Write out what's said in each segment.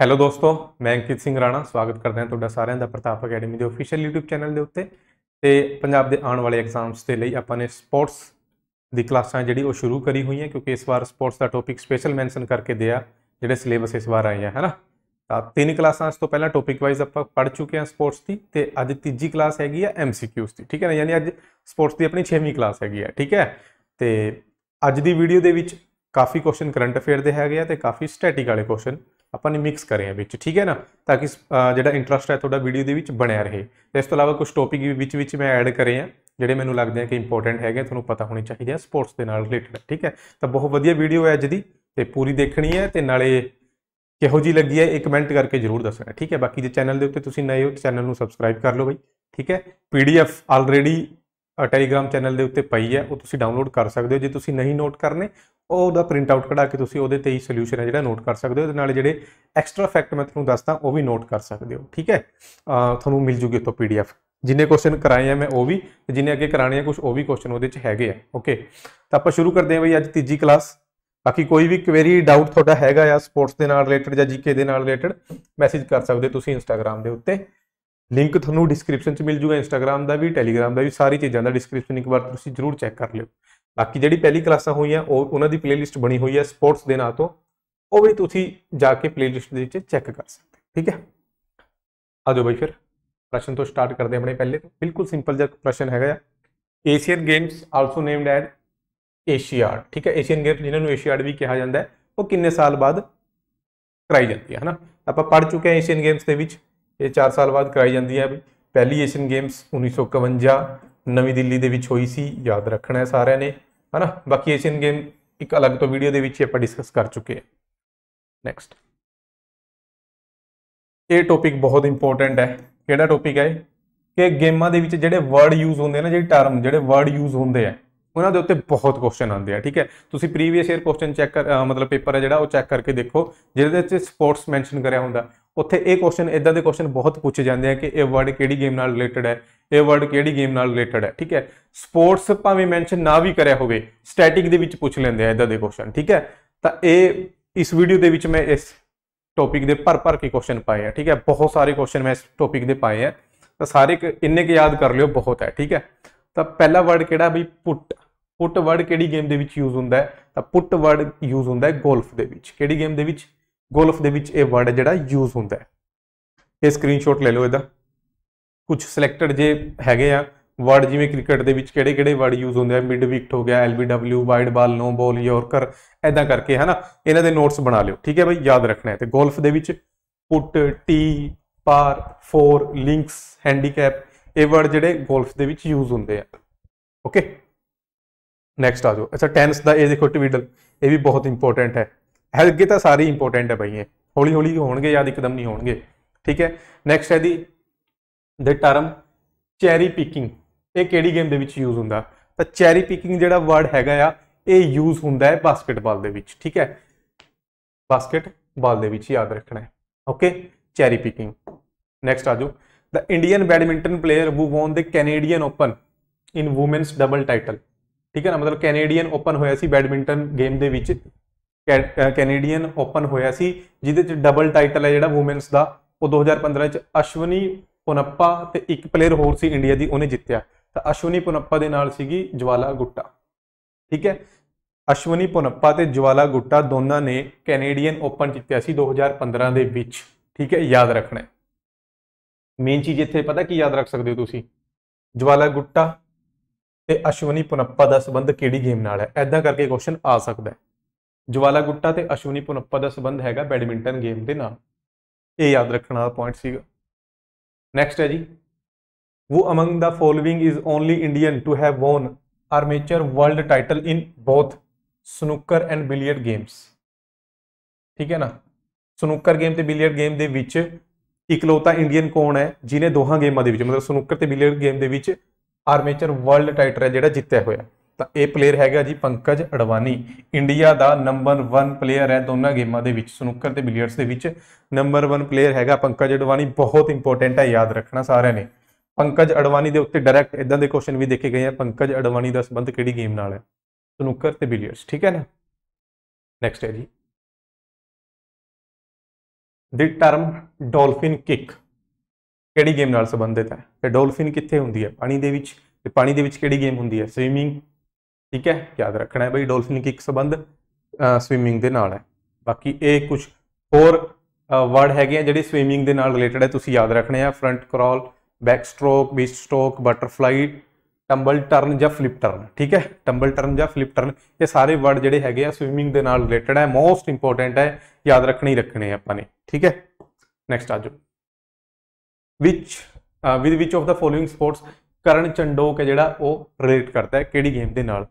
Hello ਦੋਸਤੋ ਮੈਂ ਅੰਕਿਤ ਸਿੰਘ ਰਾਣਾ ਸਵਾਗਤ ਕਰਦਾ ਹਾਂ ਤੁਹਾਡਾ ਸਾਰਿਆਂ ਦਾ ਪ੍ਰਤਾਪ ਅਕੈਡਮੀ ਦੇ ਅਫੀਸ਼ੀਅਲ YouTube ਚੈਨਲ ਦੇ ਉੱਤੇ ਤੇ ਪੰਜਾਬ ਦੇ ਆਉਣ ਵਾਲੇ ਐਗਜ਼ਾਮਸ ਦੇ ਲਈ ਆਪਾਂ ਨੇ ਸਪੋਰਟਸ ਦੀ ਕਲਾਸਾਂ ਜਿਹੜੀ ਉਹ ਸ਼ੁਰੂ ਕਰੀ ਹੋਈਆਂ ਕਿਉਂਕਿ ਇਸ ਵਾਰ ਸਪੋਰਟਸ ਦਾ ਟੌਪਿਕ ਸਪੈਸ਼ਲ ਮੈਂਸ਼ਨ ਕਰਕੇ ਦਿਆ ਜਿਹੜੇ ਸਿਲੇਬਸ ਇਸ ਵਾਰ ਆਏ ਆ ਹੈਨਾ ਤਾਂ ਤਿੰਨ ਕਲਾਸਾਂ ਇਸ ਤੋਂ ਪਹਿਲਾਂ ਟੌਪਿਕ ਵਾਈਜ਼ ਆਪਾਂ ਪੜ ਚੁੱਕੇ ਹਾਂ ਸਪੋਰਟਸ ਦੀ ਤੇ ਅੱਜ ਤੀਜੀ ਕਲਾਸ ਹੈਗੀ ਆ MCQs ਦੀ ਠੀਕ ਹੈ ਨਾ ਯਾਨੀ ਅੱਜ ਸਪੋਰਟਸ ਦੀ ਆਪਣੀ 6ਵੀਂ ਕਲਾਸ ਹੈਗੀ ਆ ਠੀਕ ਹੈ ਤੇ ਅੱਜ ਦੀ ਵੀਡੀਓ ਦੇ ਵਿੱਚ ਕਾਫੀ ਕੁਐਸਚਨ ਕਰੰਟ ਅਫੇਅਰ ਦੇ ਹੈਗੇ ਆ ਤੇ ਕਾਫੀ ਸਟੈਟਿਕ ਵਾਲੇ ਕੁਐਸਚਨ ਆਪਾਂ ਨੇ ਮਿਕਸ ਕਰੇ ਆ ਵਿੱਚ ਠੀਕ ਹੈ ਨਾ ਤਾਂ ਕਿ ਜਿਹੜਾ ਇੰਟਰਸਟ ਹੈ ਤੁਹਾਡਾ ਵੀਡੀਓ ਦੇ ਵਿੱਚ ਬਣਿਆ ਰਹੇ ਤੇ ਇਸ ਤੋਂ ਇਲਾਵਾ ਕੁਝ ਟੌਪਿਕ ਵੀ ਵਿੱਚ ਵਿੱਚ ਮੈਂ ਐਡ ਕਰੇ ਆ ਜਿਹੜੇ ਮੈਨੂੰ ਲੱਗਦੇ ਆ ਕਿ ਇੰਪੋਰਟੈਂਟ ਹੈਗੇ ਤੁਹਾਨੂੰ ਪਤਾ ਹੋਣੇ ਚਾਹੀਦੇ ਆ ਸਪੋਰਟਸ ਦੇ ਨਾਲ ਰਿਲੇਟਡ ਠੀਕ ਹੈ ਤਾਂ ਬਹੁਤ ਵਧੀਆ ਵੀਡੀਓ ਹੈ ਅੱਜ ਦੀ ਤੇ ਪੂਰੀ ਦੇਖਣੀ ਹੈ ਤੇ ਨਾਲੇ ਕਿਹੋ ਜੀ ਲੱਗੀ ਹੈ ਇਹ ਕਮੈਂਟ ਕਰਕੇ ਜਰੂਰ ਦੱਸਣਾ ਠੀਕ ਹੈ ਬਾਕੀ ਜੇ ਚੈਨਲ ਦੇ ਉੱਤੇ ਤੁਸੀਂ ਨਏ ਹੋ ਚੈਨਲ ਨੂੰ ਸਬਸਕ੍ਰਾਈਬ ਕਰ ਲਓ ਬਈ ਠੀਕ ਹੈ ਪੀਡੀਐਫ ਆਲਰੇਡੀ ਟੈਲੀਗ੍ਰam ਚੈਨਲ ਦੇ ਉੱਤੇ ਪਈ ਹੈ ਉਹ ਤੁਸੀਂ ਡਾਊਨਲੋਡ ਕਰ ਸਕਦੇ ਹੋ ਜੇ ਤੁਸੀਂ ਨਹੀਂ ਨੋਟ ਕਰਨੇ ਉਹ ਉਹਦਾ ਪ੍ਰਿੰਟ ਆਊਟ ਕਢਾ ਕੇ ਤੁਸੀਂ ਉਹਦੇ ਤੇ ਹੀ ਸੋਲੂਸ਼ਨ ਹੈ ਜਿਹੜਾ ਨੋਟ ਕਰ ਸਕਦੇ ਹੋ ਤੇ ਨਾਲ ਜਿਹੜੇ ਐਕਸਟਰਾ ਫੈਕਟ ਮੈਂ ਤੁਹਾਨੂੰ ਦੱਸਦਾ ਉਹ ਵੀ ਨੋਟ ਕਰ ਸਕਦੇ ਹੋ ਠੀਕ ਹੈ ਤੁਹਾਨੂੰ ਮਿਲ ਜੂਗੀ ਤੋਂ ਪੀਡੀਐਫ ਜਿੰਨੇ ਕੁਐਸਚਨ ਕਰਾਏ ਆ ਮੈਂ ਉਹ ਵੀ ਤੇ ਜਿੰਨੇ ਅੱਗੇ ਕਰਾਣੇ ਆ ਕੁਝ ਉਹ ਵੀ ਕੁਐਸਚਨ ਉਹਦੇ ਚ ਹੈਗੇ ਆ ਓਕੇ ਤਾਂ ਆਪਾਂ ਸ਼ੁਰੂ ਕਰਦੇ ਹਾਂ ਬਈ ਅੱਜ ਤੀਜੀ ਕਲਾਸ ਬਾਕੀ ਕੋਈ ਵੀ ਕੁਐਰੀ ਡਾਊਟ ਤੁਹਾਡਾ ਹੈਗਾ ਆ ਸਪੋਰਟਸ ਦੇ ਨਾਲ ਰਿਲੇਟਡ ਜਾਂ ਜੀਕੇ ਦੇ ਨਾਲ ਰਿਲੇਟਡ ਮੈਸੇਜ ਕਰ ਸਕਦੇ ਤੁਸੀਂ ਇੰਸਟਾਗ੍ਰam ਦੇ ਉੱਤੇ ਲਿੰਕ ਤੁਹਾਨੂੰ ਡਿਸਕ੍ਰਿਪਸ਼ਨ 'ਚ ਮਿਲ ਜੂਗਾ ਇੰਸਟਾਗ੍ਰam ਦਾ ਵੀ ਟੈਲੀਗ੍ਰam ਦਾ ਵੀ ਸਾਰੀ ਚੀਜ਼ਾਂ ਦਾ ਡਿਸਕ੍ਰਿਪਸ਼ਨ ਇੱਕ ਵਾਰ ਤੁਸੀਂ ਜ਼ਰੂਰ ਚੈੱਕ ਕਰ ਲਿਓ ਬਾਕੀ ਜਿਹੜੀ ਪਹਿਲੀ ਕਲਾਸਾਂ ਹੋਈਆਂ ਉਹ ਉਹਨਾਂ ਦੀ ਪਲੇਲਿਸਟ ਬਣੀ ਹੋਈ ਹੈ ਸਪੋਰਟਸ ਦੇ ਨਾਂ ਤੋਂ ਉਹ ਵੀ ਤੁਸੀਂ ਜਾ ਕੇ ਪਲੇਲਿਸਟ ਦੇ ਵਿੱਚ ਚੈੱਕ ਕਰ ਸਕਦੇ ਠੀਕ ਹੈ ਆ ਜਾਓ ਬਈ ਫਿਰ ਪ੍ਰਸ਼ਨ ਤੋਂ ਸਟਾਰਟ ਕਰਦੇ ਆਪਣੇ ਪਹਿਲੇ ਤੋਂ ਬਿਲਕੁਲ ਸਿੰਪਲ ਜਿਹਾ ਪ੍ਰਸ਼ਨ ਹੈਗਾ ਆ Asian games also named as Asiad ਠੀਕ ਹੈ ਏਸ਼ੀਅਨ ਗੇਮਸ ਜਿਨ੍ਹਾਂ ਨੂੰ ਏਸ਼ੀਆਡ ਵੀ ਕਿਹਾ ਜਾਂਦਾ ਹੈ ਉਹ ਕਿੰਨੇ ਸਾਲ ਬਾਅਦ ਕਰਾਈ ਜਾਂਦੀ ਹੈ ਹਨਾ ਆਪਾਂ ਪੜ ਚੁੱਕੇ ਹਾਂ ਏਸ਼ੀਅਨ ਗੇਮਸ ਦੇ ਵਿੱਚ ਇਹ 4 ਸਾਲ ਬਾਅਦ ਕਰਾਈ ਜਾਂਦੀ ਹੈ ਪਹਿਲੀ ਏਸ਼ੀਅਨ ਗੇਮਸ 1951 ਨਵੀਂ ਦਿੱਲੀ ਦੇ ਵਿੱਚ ਹੋਈ ਸੀ ਯਾਦ ਰੱਖਣਾ ਹੈ ਸਾਰਿਆਂ ਨੇ ਹਨਾ ਬਾਕੀ ਏਸ਼ੀਅਨ ਗੇਮ ਇੱਕ ਅਲੱਗ ਤੋਂ ਵੀਡੀਓ ਦੇ ਵਿੱਚ ਆਪਾਂ ਡਿਸਕਸ ਕਰ ਚੁੱਕੇ ਹਾਂ ਨੈਕਸਟ ਇਹ ਟੌਪਿਕ ਬਹੁਤ ਇੰਪੋਰਟੈਂਟ ਹੈ ਕਿਹੜਾ ਟੌਪਿਕ ਹੈ ਕਿ ਗੇਮਾਂ ਦੇ ਵਿੱਚ ਜਿਹੜੇ ਵਰਡ ਯੂਜ਼ ਹੁੰਦੇ ਨੇ ਜਿਹੜੇ ਟਰਮ ਜਿਹੜੇ ਵਰਡ ਯੂਜ਼ ਹੁੰਦੇ ਆ ਉਹਨਾਂ ਦੇ ਉੱਤੇ ਬਹੁਤ ਕੁਐਸਚਨ ਆਉਂਦੇ ਆ ਠੀਕ ਹੈ ਤੁਸੀਂ ਪ੍ਰੀਵੀਅਸ ਈਅਰ ਕੁਐਸਚਨ ਚੈੱਕ ਕਰ ਮਤਲਬ ਪੇਪਰ ਹੈ ਜਿਹੜਾ ਉਹ ਚੈੱਕ ਕਰਕੇ ਦੇਖੋ ਜਿਹਦੇ ਵਿੱਚ ਸਪੋਰਟਸ ਮੈਂਸ਼ਨ ਕਰਿਆ ਹੁੰਦਾ ਉੱਥੇ ਇਹ ਕੁਐਸਚਨ ਇਦਾਂ ਦੇ ਕੁਐਸਚਨ ਬਹੁਤ ਪੁੱਛੇ ਜਾਂਦੇ ਆ ਕਿ ਇਹ ਵਰਡ ਕਿਹੜੀ ਗੇਮ ਨਾਲ ਰਿਲੇਟਡ ਹੈ ਇਹ ਵਰਡ ਕਿਹੜੀ ਗੇਮ ਨਾਲ ਰਿਲੇਟਡ ਹੈ ਠੀਕ ਹੈ ਸਪੋਰਟਸ ਭਾਵੇਂ ਮੈਂਸ਼ਨ ਨਾ ਵੀ ਕਰਿਆ ਹੋਵੇ ਸਟੈਟਿਕ ਦੇ ਵਿੱਚ ਪੁੱਛ ਲੈਂਦੇ ਆ ਇਦਾਂ ਦੇ ਕੁਐਸਚਨ ਠੀਕ ਹੈ ਤਾਂ ਇਹ ਇਸ ਵੀਡੀਓ ਦੇ ਵਿੱਚ ਮੈਂ ਇਸ ਟੌਪਿਕ ਦੇ ਭਰ ਭਰ ਕੇ ਕੁਐਸਚਨ ਪਾਏ ਆ ਠੀਕ ਹੈ ਬਹੁਤ ਸਾਰੇ ਕੁਐਸਚਨ ਮੈਂ ਇਸ ਟੌਪਿਕ ਦੇ ਪਾਏ ਆ ਤਾਂ ਸਾਰੇ ਇੰਨੇ ਕਿ ਯਾਦ ਕਰ ਲਿਓ ਬਹੁਤ ਹੈ ਠੀਕ ਹੈ ਤਾਂ ਪਹਿਲਾ ਵਰਡ ਕਿਹੜਾ ਬਈ ਪੁੱਟ ਪੁੱਟ ਵਰਡ ਕਿਹੜੀ ਗੇਮ ਦੇ ਵਿੱਚ ਯੂਜ਼ ਹੁੰਦਾ ਹੈ ਤਾਂ ਪੁੱਟ ਵਰਡ ਯੂਜ਼ ਹੁੰਦਾ ਹੈ ਗੋਲਫ ਦੇ ਵਿੱਚ ਕਿਹੜੀ ਗੇਮ ਦੇ ਵਿੱਚ ਗੋਲਫ ਦੇ ਵਿੱਚ ਇਹ ਵਰਡ ਜਿਹੜਾ ਯੂਜ਼ ਹੁੰਦਾ ਹੈ ਇਹ ਸਕਰੀਨਸ਼ਾਟ ਲੈ ਲਓ ਇਹਦਾ ਕੁਝ ਸਿਲੈਕਟਡ ਜੇ ਹੈਗੇ ਆ ਵਰਡ ਜਿਵੇਂ ਕ੍ਰਿਕਟ ਦੇ ਵਿੱਚ ਕਿਹੜੇ-ਕਿਹੜੇ ਵਰਡ ਯੂਜ਼ ਹੁੰਦੇ ਆ ਮਿਡ ਵਿਕਟ ਹੋ ਗਿਆ ਐਲਬੀਡਬਲਯੂ ਵਾਈਡ ਬਾਲ ਨੋ ਬਾਲ ਯੋਰਕਰ ਐਦਾਂ ਕਰਕੇ ਹਨਾ ਇਹਨਾਂ ਦੇ ਨੋਟਸ ਬਣਾ ਲਿਓ ਠੀਕ ਹੈ ਬਈ ਯਾਦ ਰੱਖਣਾ ਹੈ ਤੇ ਗੋਲਫ ਦੇ ਵਿੱਚ putt tee par four links handicap ਇਹ ਵਰਡ ਜਿਹੜੇ ਗੋਲਫ ਦੇ ਵਿੱਚ ਯੂਜ਼ ਹੁੰਦੇ ਆ ਓਕੇ ਨੈਕਸਟ ਆ ਜਾਓ ਅੱਛਾ ਟੈਂਸ ਦਾ ਇਹ ਦੇਖੋ ਟਵਿਡਲ ਇਹ ਵੀ ਬਹੁਤ ਇੰਪੋਰਟੈਂਟ ਹੈ ਹੈਲਗੇ ਤਾਂ ਸਾਰੇ ਇੰਪੋਰਟੈਂਟ ਹੈ ਬਈ ਇਹ ਹੌਲੀ ਹੌਲੀ ਹੋਣਗੇ ਯਾਦ ਇੱਕਦਮ ਨਹੀਂ ਹੋਣਗੇ ਠੀਕ ਹੈ ਨੈਕਸਟ ਹੈ ਦੀ ਦੇ ਟਰਮ ਚੈਰੀ ਪਿਕਿੰਗ ਇਹ ਕਿਹੜੀ ਗੇਮ ਦੇ ਵਿੱਚ ਯੂਜ਼ ਹੁੰਦਾ ਤਾਂ ਚੈਰੀ ਪਿਕਿੰਗ ਜਿਹੜਾ ਵਰਡ ਹੈਗਾ ਆ ਇਹ ਯੂਜ਼ ਹੁੰਦਾ ਹੈ ਬਾਸਕਟਬਾਲ ਦੇ ਵਿੱਚ ਠੀਕ ਹੈ ਬਾਸਕਟਬਾਲ ਦੇ ਵਿੱਚ ਯਾਦ ਰੱਖਣਾ ਹੈ ਓਕੇ ਚੈਰੀ ਪਿਕਿੰਗ ਨੈਕਸਟ ਆ ਜਾਓ the Indian badminton player who won the Canadian open in women's double title ਠੀਕ ਹੈ ਨਾ ਮਤਲਬ ਕੈਨੇਡੀਅਨ ਓਪਨ ਹੋਇਆ ਸੀ ਬੈਡਮਿੰਟਨ ਗੇਮ ਦੇ ਵਿੱਚ ਕੈਨੇਡੀਅਨ ਓਪਨ ਹੋਇਆ ਸੀ ਜਿਹਦੇ ਚ ਡਬਲ ਟਾਈਟਲ ਹੈ ਜਿਹੜਾ ਔਮਨਸ ਦਾ ਉਹ 2015 ਚ ਅਸ਼ਵਨੀ ਪੁਨੱਪਾ ਤੇ ਇੱਕ ਪਲੇਅਰ ਹੋਰ ਸੀ ਇੰਡੀਆ ਦੀ ਉਹਨੇ ਜਿੱਤਿਆ ਤਾਂ ਅਸ਼ਵਨੀ ਪੁਨੱਪਾ ਦੇ ਨਾਲ ਸੀਗੀ ਜਵਾਲਾ ਗੁੱਟਾ ਠੀਕ ਹੈ ਅਸ਼ਵਨੀ ਪੁਨੱਪਾ ਤੇ ਜਵਾਲਾ ਗੁੱਟਾ ਦੋਨਾਂ ਨੇ ਕੈਨੇਡੀਅਨ ਓਪਨ ਜਿੱਤਿਆ ਸੀ 2015 ਦੇ ਵਿੱਚ ਠੀਕ ਹੈ ਯਾਦ ਰੱਖਣਾ ਮੇਨ ਚੀਜ਼ ਇੱਥੇ ਪਤਾ ਕੀ ਯਾਦ ਰੱਖ ਸਕਦੇ ਹੋ ਤੁਸੀਂ ਜਵਾਲਾ ਗੁੱਟਾ ਤੇ ਅਸ਼ਵਨੀ ਪੁਨੱਪਾ ਦਾ ਸਬੰਧ ਕਿਹੜੀ ਗੇਮ ਨਾਲ ਹੈ ਐਦਾਂ ਕਰਕੇ ਕੁਐਸਚਨ ਆ ਸਕਦਾ ਹੈ ਜਵਾਲਾ ਗੁੱਟਾ ਤੇ ਅਸ਼ਵਨੀ ਪੁਨੱਪਾ ਦਾ ਸਬੰਧ ਹੈਗਾ ਬੈਡਮਿੰਟਨ ਗੇਮ ਦੇ ਨਾਲ ਇਹ ਯਾਦ ਰੱਖਣਾ ਦਾ ਪੁਆਇੰਟ ਸੀਗਾ ਨੈਕਸਟ ਹੈ ਜੀ who among the following is only indian to have won armature world title in both snooker and billiard games ਠੀਕ ਹੈ ਨਾ ਸਨੂਕਰ ਗੇਮ ਤੇ ਬਿਲੀਅਰਡ ਗੇਮ ਦੇ ਵਿੱਚ ਇਕਲੌਤਾ ਇੰਡੀਅਨ ਕੌਣ ਹੈ ਜਿਨੇ ਦੋਹਾਂ ਗੇਮਾਂ ਦੇ ਵਿੱਚ ਮਤਲਬ ਸਨੂਕਰ ਤੇ ਬਿਲੀਅਰਡ ਗੇਮ ਦੇ ਵਿੱਚ ਆਰਮੇਚਰ ਵਰਲਡ ਟਾਈਟਲ ਹੈ ਜਿਹੜਾ ਜਿੱਤਿਆ ਹੋਇਆ ਤਾਂ ਇਹ ਪਲੇਅਰ ਹੈਗਾ ਜੀ ਪੰਕਜ ਅਡਵਾਨੀ ਇੰਡੀਆ ਦਾ ਨੰਬਰ 1 ਪਲੇਅਰ ਹੈ ਦੋਨਾਂ ਗੇਮਾਂ ਦੇ ਵਿੱਚ ਸਨੂਕਰ ਤੇ ਬਿਲੀਅਰਡਸ ਦੇ ਵਿੱਚ ਨੰਬਰ 1 ਪਲੇਅਰ ਹੈਗਾ ਪੰਕਜ ਅਡਵਾਨੀ ਬਹੁਤ ਇੰਪੋਰਟੈਂਟ ਹੈ ਯਾਦ ਰੱਖਣਾ ਸਾਰਿਆਂ ਨੇ ਪੰਕਜ ਅਡਵਾਨੀ ਦੇ ਉੱਤੇ ਡਾਇਰੈਕਟ ਇਦਾਂ ਦੇ ਕੁਐਸਚਨ ਵੀ ਦੇਖੇ ਗਏ ਆ ਪੰਕਜ ਅਡਵਾਨੀ ਦਾ ਸੰਬੰਧ ਕਿਹੜੀ ਗੇਮ ਨਾਲ ਹੈ ਸਨੂਕਰ ਤੇ ਬਿਲੀਅਰਡਸ ਠੀਕ ਹੈ ਨਾ ਨੈਕਸਟ ਹੈ ਜੀ ਦੀ ਟਰਮ ਡੋਲਫਿਨ ਕਿਕ ਕਿਹੜੀ ਗੇਮ ਨਾਲ ਸੰਬੰਧਿਤ ਹੈ ਤੇ ਡੋਲਫਿਨ ਕਿੱਥੇ ਹੁੰਦੀ ਹੈ ਪਾਣੀ ਦੇ ਵਿੱਚ ਤੇ ਪਾਣੀ ਦੇ ਵਿੱਚ ਕਿਹੜੀ ਗੇਮ ਹੁੰਦੀ ਹੈ ਸਵੀਮਿੰਗ ਠੀਕ ਹੈ ਯਾਦ ਰੱਖਣਾ ਹੈ ਬਈ ਡੋਲਫਿਨ ਕਿਕ ਸੰਬੰਧ ਸਵਿਮਿੰਗ ਦੇ ਨਾਲ ਹੈ ਬਾਕੀ ਇਹ ਕੁਝ ਹੋਰ ਵਰਡ ਹੈਗੇ ਆ ਜਿਹੜੇ ਸਵਿਮਿੰਗ ਦੇ ਨਾਲ ਰਿਲੇਟਡ ਹੈ ਤੁਸੀਂ ਯਾਦ ਰੱਖਣੇ ਆ front crawl back stroke breast stroke butterfly tumble turn ਜਾਂ ਫਲਿਪ ਟਰਨ ਠੀਕ ਹੈ ਟੰਬਲ ਟਰਨ ਜਾਂ ਫਲਿਪ ਟਰਨ ਇਹ ਸਾਰੇ ਵਰਡ ਜਿਹੜੇ ਹੈਗੇ ਆ ਸਵਿਮਿੰਗ ਦੇ ਨਾਲ ਰਿਲੇਟਡ ਹੈ ਮੋਸਟ ਇੰਪੋਰਟੈਂਟ ਹੈ ਯਾਦ ਰੱਖਣੇ ਹੀ ਰੱਖਣੇ ਆਪਾਂ ਨੇ ਠੀਕ ਹੈ ਨੈਕਸਟ ਆਜੋ which with which of the following sports Karun Chandhok ਹੈ ਜਿਹੜਾ ਉਹ ਰਿਲੇਟ ਕਰਦਾ ਹੈ ਕਿਹੜੀ ਗੇਮ ਦੇ ਨਾਲ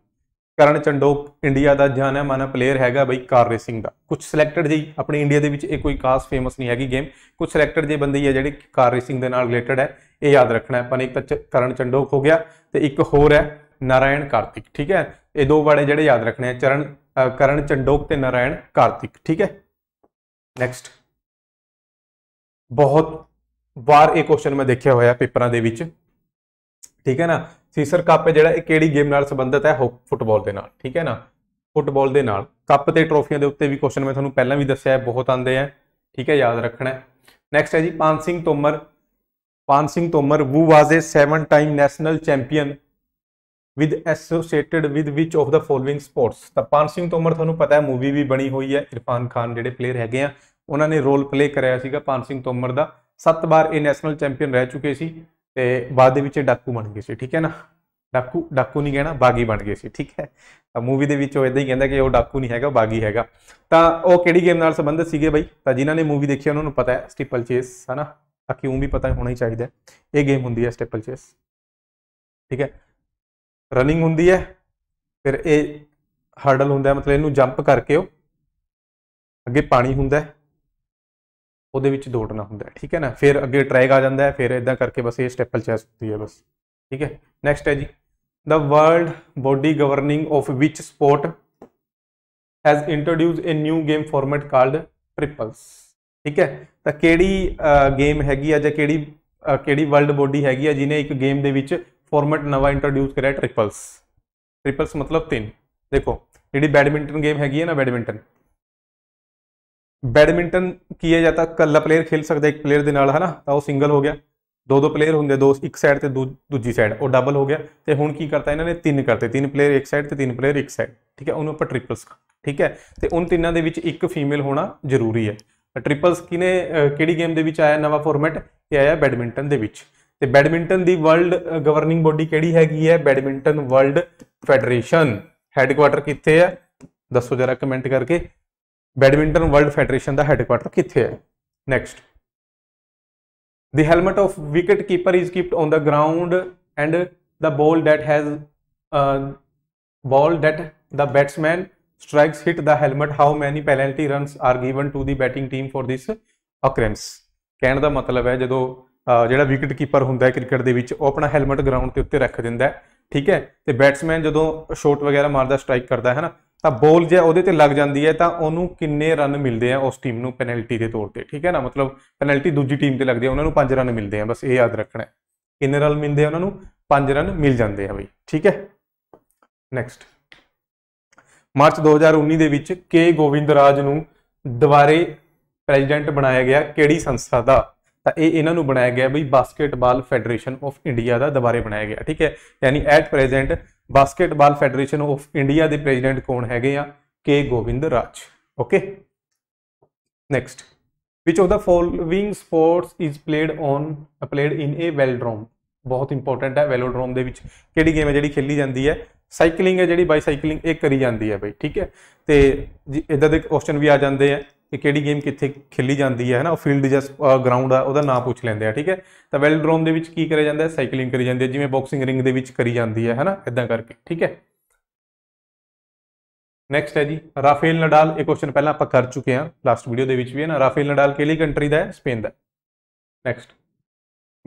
ਕਰਨ ਚੰਡੋਕ ਇੰਡੀਆ ਦਾ ਜਾਣਿਆ ਮਾਨਾ ਪਲੇਅਰ ਹੈਗਾ ਬਈ ਕਾਰ ਰੇਸਿੰਗ ਦਾ ਕੁਝ ਸਿਲੈਕਟਡ ਜੀ ਆਪਣੇ ਇੰਡੀਆ ਦੇ ਵਿੱਚ ਇਹ ਕੋਈ ਖਾਸ ਫੇਮਸ ਨਹੀਂ ਹੈਗੀ ਗੇਮ ਕੁਝ ਸਿਲੈਕਟਡ ਜੇ ਬੰਦੇ ਹੀ ਆ ਜਿਹੜੇ ਕਾਰ ਰੇਸਿੰਗ ਦੇ ਨਾਲ ਰਿਲੇਟਡ ਹੈ ਇਹ ਯਾਦ ਰੱਖਣਾ ਹੈ ਨੇ ਇੱਕ ਤਾਂ ਕਰਨ ਚੰਡੋਕ ਹੋ ਗਿਆ ਤੇ ਇੱਕ ਹੋਰ ਹੈ ਨਾਰਾਇਣ ਕਾਰਤਿਕ ਠੀਕ ਹੈ ਇਹ ਦੋ ਵਾੜੇ ਜਿਹੜੇ ਯਾਦ ਰੱਖਣੇ ਆ ਚਰਨ ਕਰਨ ਚੰਡੋਕ ਤੇ ਨਾਰਾਇਣ ਕਾਰਤਿਕ ਠੀਕ ਹੈ ਨੈਕਸਟ ਬਹੁਤ ਵਾਰ ਇਹ ਕੁਐਸਚਨ ਮੈਂ ਦੇਖਿਆ ਹੋਇਆ ਪੇਪਰਾਂ ਦੇ ਵਿੱਚ ਠੀਕ ਹੈ ਨਾ ਸੀਸਰ ਕੱਪ ਹੈ ਜਿਹੜਾ ਇਹ ਕਿਹੜੀ ਗੇਮ ਨਾਲ ਸੰਬੰਧਿਤ ਹੈ ਫੁੱਟਬਾਲ ਦੇ ਨਾਲ ਠੀਕ ਹੈ ਨਾ ਫੁੱਟਬਾਲ ਦੇ ਨਾਲ ਕੱਪ ਤੇ ਟਰੋਫੀਆਂ ਦੇ ਉੱਤੇ ਵੀ ਕੁਐਸਚਨ ਮੈਂ ਤੁਹਾਨੂੰ ਪਹਿਲਾਂ ਵੀ ਦੱਸਿਆ ਹੈ ਬਹੁਤ ਆਉਂਦੇ ਆ ਠੀਕ ਹੈ ਯਾਦ ਰੱਖਣਾ ਨੈਕਸਟ ਹੈ ਜੀ Paan Singh Tomar Paan Singh Tomar who was a 7 time national champion with associated with which of the following sports ਤਾਂ ਪਾਨ ਸਿੰਘ ਤੋਮਰ ਤੁਹਾਨੂੰ ਪਤਾ ਹੈ ਮੂਵੀ ਵੀ ਬਣੀ ਹੋਈ ਹੈ ਇਰਫਾਨ ਖਾਨ ਜਿਹੜੇ ਪਲੇਅਰ ਹੈਗੇ ਆ ਉਹਨਾਂ ਨੇ ਰੋਲ ਪਲੇ ਕਰਾਇਆ ਸੀਗਾ ਪਾਨ ਸਿੰਘ ਤੋਮਰ ਦਾ 7 ਵਾਰ ਇਹ ਨੈਸ਼ਨਲ ਚੈਂਪੀਅਨ ਰਹਿ ਚੁੱਕੇ ਸੀ ਤੇ ਬਾਅਦ ਦੇ ਵਿੱਚ ਡਾਕੂ ਬਣ ਗਏ ਸੀ ਠੀਕ ਹੈ ਨਾ ਡਾਕੂ ਡਾਕੂ ਨਹੀਂ ਕਹਿਣਾ ਬਾਗੀ ਬਣ ਗਏ ਸੀ ਠੀਕ ਹੈ ਤਾਂ ਮੂਵੀ ਦੇ ਵਿੱਚ ਉਹ ਇਦਾਂ ਹੀ ਕਹਿੰਦਾ ਕਿ ਉਹ ਡਾਕੂ ਨਹੀਂ ਹੈਗਾ ਬਾਗੀ ਹੈਗਾ ਤਾਂ ਉਹ ਕਿਹੜੀ ਗੇਮ ਨਾਲ ਸੰਬੰਧਿਤ ਸੀਗੇ ਬਾਈ ਤਾਂ ਜਿਨ੍ਹਾਂ ਨੇ ਮੂਵੀ ਦੇਖੀ ਉਹਨਾਂ ਨੂੰ ਪਤਾ ਹੈ ਸਟੀਪਲ ਚੇਸ ਹਨਾ ਤਾਂ ਕਿਉਂ ਵੀ ਪਤਾ ਹੋਣਾ ਹੀ ਚਾਹੀਦਾ ਇਹ ਗੇਮ ਹੁੰਦੀ ਹੈ ਸਟੀਪਲ ਚੇਸ ਠੀਕ ਹੈ ਰਨਿੰਗ ਹੁੰਦੀ ਹੈ ਫਿਰ ਇਹ ਹਰਡਲ ਹੁੰਦਾ ਮਤਲਬ ਇਹਨੂੰ ਜੰਪ ਕਰਕੇ ਉਹ ਅੱਗੇ ਪਾਣੀ ਹੁੰਦਾ ਉਹਦੇ ਵਿੱਚ ਦੌੜਨਾ ਹੁੰਦਾ ਹੈ ਠੀਕ ਹੈ ਨਾ ਫਿਰ ਅੱਗੇ ਟ੍ਰੈਕ ਆ ਜਾਂਦਾ ਹੈ ਫਿਰ ਇਦਾਂ ਕਰਕੇ ਬਸ ਇਹ ਸਟੈਪਲ ਚੈਸ ਹੁੰਦੀ ਹੈ ਬਸ ਠੀਕ ਹੈ ਨੈਕਸਟ ਹੈ ਜੀ the world body governing of which sport has introduce a new game format called triples ਠੀਕ ਹੈ ਤਾਂ ਕਿਹੜੀ ਗੇਮ ਹੈਗੀ ਆ ਜਾਂ ਕਿਹੜੀ ਕਿਹੜੀ ਵਰਲਡ ਬੋਡੀ ਹੈਗੀ ਆ ਜਿਨੇ ਇੱਕ ਗੇਮ ਦੇ ਵਿੱਚ ਫਾਰਮੈਟ ਨਵਾਂ ਇੰਟਰੋਡਿਊਸ ਕਰਿਆ ਟ੍ਰਿਪਲਸ ਟ੍ਰਿਪਲਸ ਮਤਲਬ ਤਿੰਨ ਦੇਖੋ ਜਿਹੜੀ ਬੈਡਮਿੰਟਨ ਗੇਮ ਹੈਗੀ ਹੈ ਨਾ ਬੈਡਮਿੰਟਨ ਬੈਡਮਿੰਟਨ ਕੀ ਹੈ ਜਾਂ ਤਾਂ ਇਕੱਲਾ ਪਲੇਅਰ ਖੇਲ ਸਕਦਾ ਇੱਕ ਪਲੇਅਰ ਦੇ ਨਾਲ ਹਨਾ ਤਾਂ ਉਹ ਸਿੰਗਲ ਹੋ ਗਿਆ ਦੋ ਦੋ ਪਲੇਅਰ ਹੁੰਦੇ ਦੋ ਇੱਕ ਸਾਈਡ ਤੇ ਦੂਜੀ ਸਾਈਡ ਉਹ ਡਬਲ ਹੋ ਗਿਆ ਤੇ ਹੁਣ ਕੀ ਕਰਤਾ ਇਹਨਾਂ ਨੇ ਤਿੰਨ ਕਰਤੇ ਤਿੰਨ ਪਲੇਅਰ ਇੱਕ ਸਾਈਡ ਤੇ ਤਿੰਨ ਪਲੇਅਰ ਇੱਕ ਸਾਈਡ ਠੀਕ ਹੈ ਉਹਨੂੰ ਆਪਾਂ ਟ੍ਰਿਪਲਸ ਠੀਕ ਹੈ ਤੇ ਉਹਨਾਂ ਤਿੰਨਾਂ ਦੇ ਵਿੱਚ ਇੱਕ ਫੀਮੇਲ ਹੋਣਾ ਜ਼ਰੂਰੀ ਹੈ ਟ੍ਰਿਪਲਸ ਕਿਨੇ ਕਿਹੜੀ ਗੇਮ ਦੇ ਵਿੱਚ ਆਇਆ ਨਵਾਂ ਫਾਰਮੈਟ ਇਹ ਆਇਆ ਬੈਡਮਿੰਟਨ ਦੇ ਵਿੱਚ ਤੇ ਬੈਡਮਿੰਟਨ ਦੀ ਵਰਲਡ ਗਵਰਨਿੰਗ ਬੋਡੀ ਕਿਹੜੀ ਹੈਗੀ ਹੈ ਬੈਡਮਿੰਟਨ ਵਰਲਡ ਫੈਡਰੇਸ਼ਨ ਹੈੱਡਕੁਆਟਰ ਕਿੱਥੇ ਹੈ ਦੱਸੋ ਜਰਾ ਕਮੈਂਟ ਕਰਕੇ ਬੈਡਮਿੰਟਨ ਵਰਲਡ ਫੈਡਰੇਸ਼ਨ ਦਾ ਹੈੱਡਕੁਆਰਟਰ ਕਿੱਥੇ ਹੈ next The helmet of wicket keeper is kept on the ground and the ball that has uh, ball that the batsman strikes hit the helmet how many penalty runs are given to the batting team for this occurrence ਕਹਿਣ ਦਾ ਮਤਲਬ ਹੈ ਜਦੋਂ ਜਿਹੜਾ wicket keeper ਹੁੰਦਾ ਹੈ cricket ਦੇ ਵਿੱਚ ਉਹ ਆਪਣਾ ਹੈਲਮਟ ਗਰਾਊਂਡ ਤੇ ਉੱਤੇ ਰੱਖ ਦਿੰਦਾ ਹੈ ਠੀਕ ਹੈ ਤੇ ਬੈਟਸਮੈਨ ਜਦੋਂ ਸ਼ਾਟ ਵਗੈਰਾ ਮਾਰਦਾ ਸਟ੍ਰਾਈਕ ਕਰਦਾ ਹੈ ਨਾ ਤਾਂ ਬੋਲ ਜੇ ਉਹਦੇ ਤੇ ਲੱਗ ਜਾਂਦੀ ਹੈ ਤਾਂ ਉਹਨੂੰ ਕਿੰਨੇ ਰਨ ਮਿਲਦੇ ਆ ਉਸ ਟੀਮ ਨੂੰ ਪੈਨਲਟੀ ਦੇ ਤੌਰ ਤੇ ਠੀਕ ਹੈ ਨਾ ਮਤਲਬ ਪੈਨਲਟੀ ਦੂਜੀ ਟੀਮ ਤੇ ਲੱਗਦੀ ਹੈ ਉਹਨਾਂ ਨੂੰ 5 ਰਨ ਮਿਲਦੇ ਆ ਬਸ ਇਹ ਯਾਦ ਰੱਖਣਾ ਹੈ ਕਿੰਨੇ ਰਨ ਮਿਲਦੇ ਆ ਉਹਨਾਂ ਨੂੰ 5 ਰਨ ਮਿਲ ਜਾਂਦੇ ਆ ਬਈ ਠੀਕ ਹੈ ਨੈਕਸਟ ਮਾਰਚ 2019 ਦੇ ਵਿੱਚ ਕੇ ਗੋਵਿੰਦ ਰਾਜ ਨੂੰ ਦੁਬਾਰੇ ਪ੍ਰੈਜ਼ੀਡੈਂਟ ਬਣਾਇਆ ਗਿਆ ਕਿਹੜੀ ਸੰਸਥਾ ਦਾ ਤਾਂ ਇਹ ਇਹਨਾਂ ਨੂੰ ਬਣਾਇਆ ਗਿਆ ਬਈ ਬਾਸਕਟਬਾਲ ਫੈਡਰੇਸ਼ਨ ਆਫ ਇੰਡੀਆ ਦਾ ਦੁਬਾਰੇ ਬਣਾਇਆ ਗਿਆ ਠੀਕ ਹੈ ਯਾਨੀ at present basketball federation of India ਦੇ ਪ੍ਰੈਜ਼ੀਡੈਂਟ ਕੌਣ ਹੈਗੇ ਆ K Govindaraj okay next which of the following sports is played on played in a velodrome ਬਹੁਤ ਇੰਪੋਰਟੈਂਟ ਹੈ ਵੈਲਡਰੋਮ ਦੇ ਵਿੱਚ ਕਿਹੜੀ ਗੇਮ ਹੈ ਜਿਹੜੀ ਖੇਲੀ ਜਾਂਦੀ ਹੈ ਸਾਈਕਲਿੰਗ ਹੈ ਜਿਹੜੀ ਬਾਈਸਾਈਕਲਿੰਗ ਇਹ ਕਰੀ ਜਾਂਦੀ ਹੈ ਬਈ ਠੀਕ ਹੈ ਤੇ ਇਦਾਂ ਦੇ ਕੁਐਸਚਨ ਵੀ ਆ ਜਾਂਦੇ ਆ ਕਿ ਕਿਹੜੀ ਗੇਮ ਕਿੱਥੇ ਖੇਲੀ ਜਾਂਦੀ ਹੈ ਹਨਾ ਉਹ ਫੀਲਡ ਜਾਂ ਗਰਾਊਂਡ ਆ ਉਹਦਾ ਨਾਮ ਪੁੱਛ ਲੈਂਦੇ ਆ ਠੀਕ ਹੈ ਤਾਂ ਵੈਲਡਰੋਮ ਦੇ ਵਿੱਚ ਕੀ ਕਰਿਆ ਜਾਂਦਾ ਹੈ ਸਾਈਕਲਿੰਗ ਕਰੀ ਜਾਂਦੀ ਹੈ ਜਿਵੇਂ ਬਾਕਸਿੰਗ ਰਿੰਗ ਦੇ ਵਿੱਚ ਕਰੀ ਜਾਂਦੀ ਹੈ ਹਨਾ ਇਦਾਂ ਕਰਕੇ ਠੀਕ ਹੈ ਨੈਕਸਟ ਹੈ ਜੀ ਰਾਫੇਲ ਨਡਾਲ ਇਹ ਕੁਐਸਚਨ ਪਹਿਲਾਂ ਆਪਾਂ ਕਰ ਚੁੱਕੇ ਆ ਲਾਸਟ ਵੀਡੀਓ ਦੇ ਵਿੱਚ ਵੀ ਹੈ ਨਾ ਰਾਫੇਲ ਨਡਾਲ ਕਿਹੜੀ ਕੰਟਰੀ ਦਾ ਹੈ ਸਪੇਨ ਦਾ next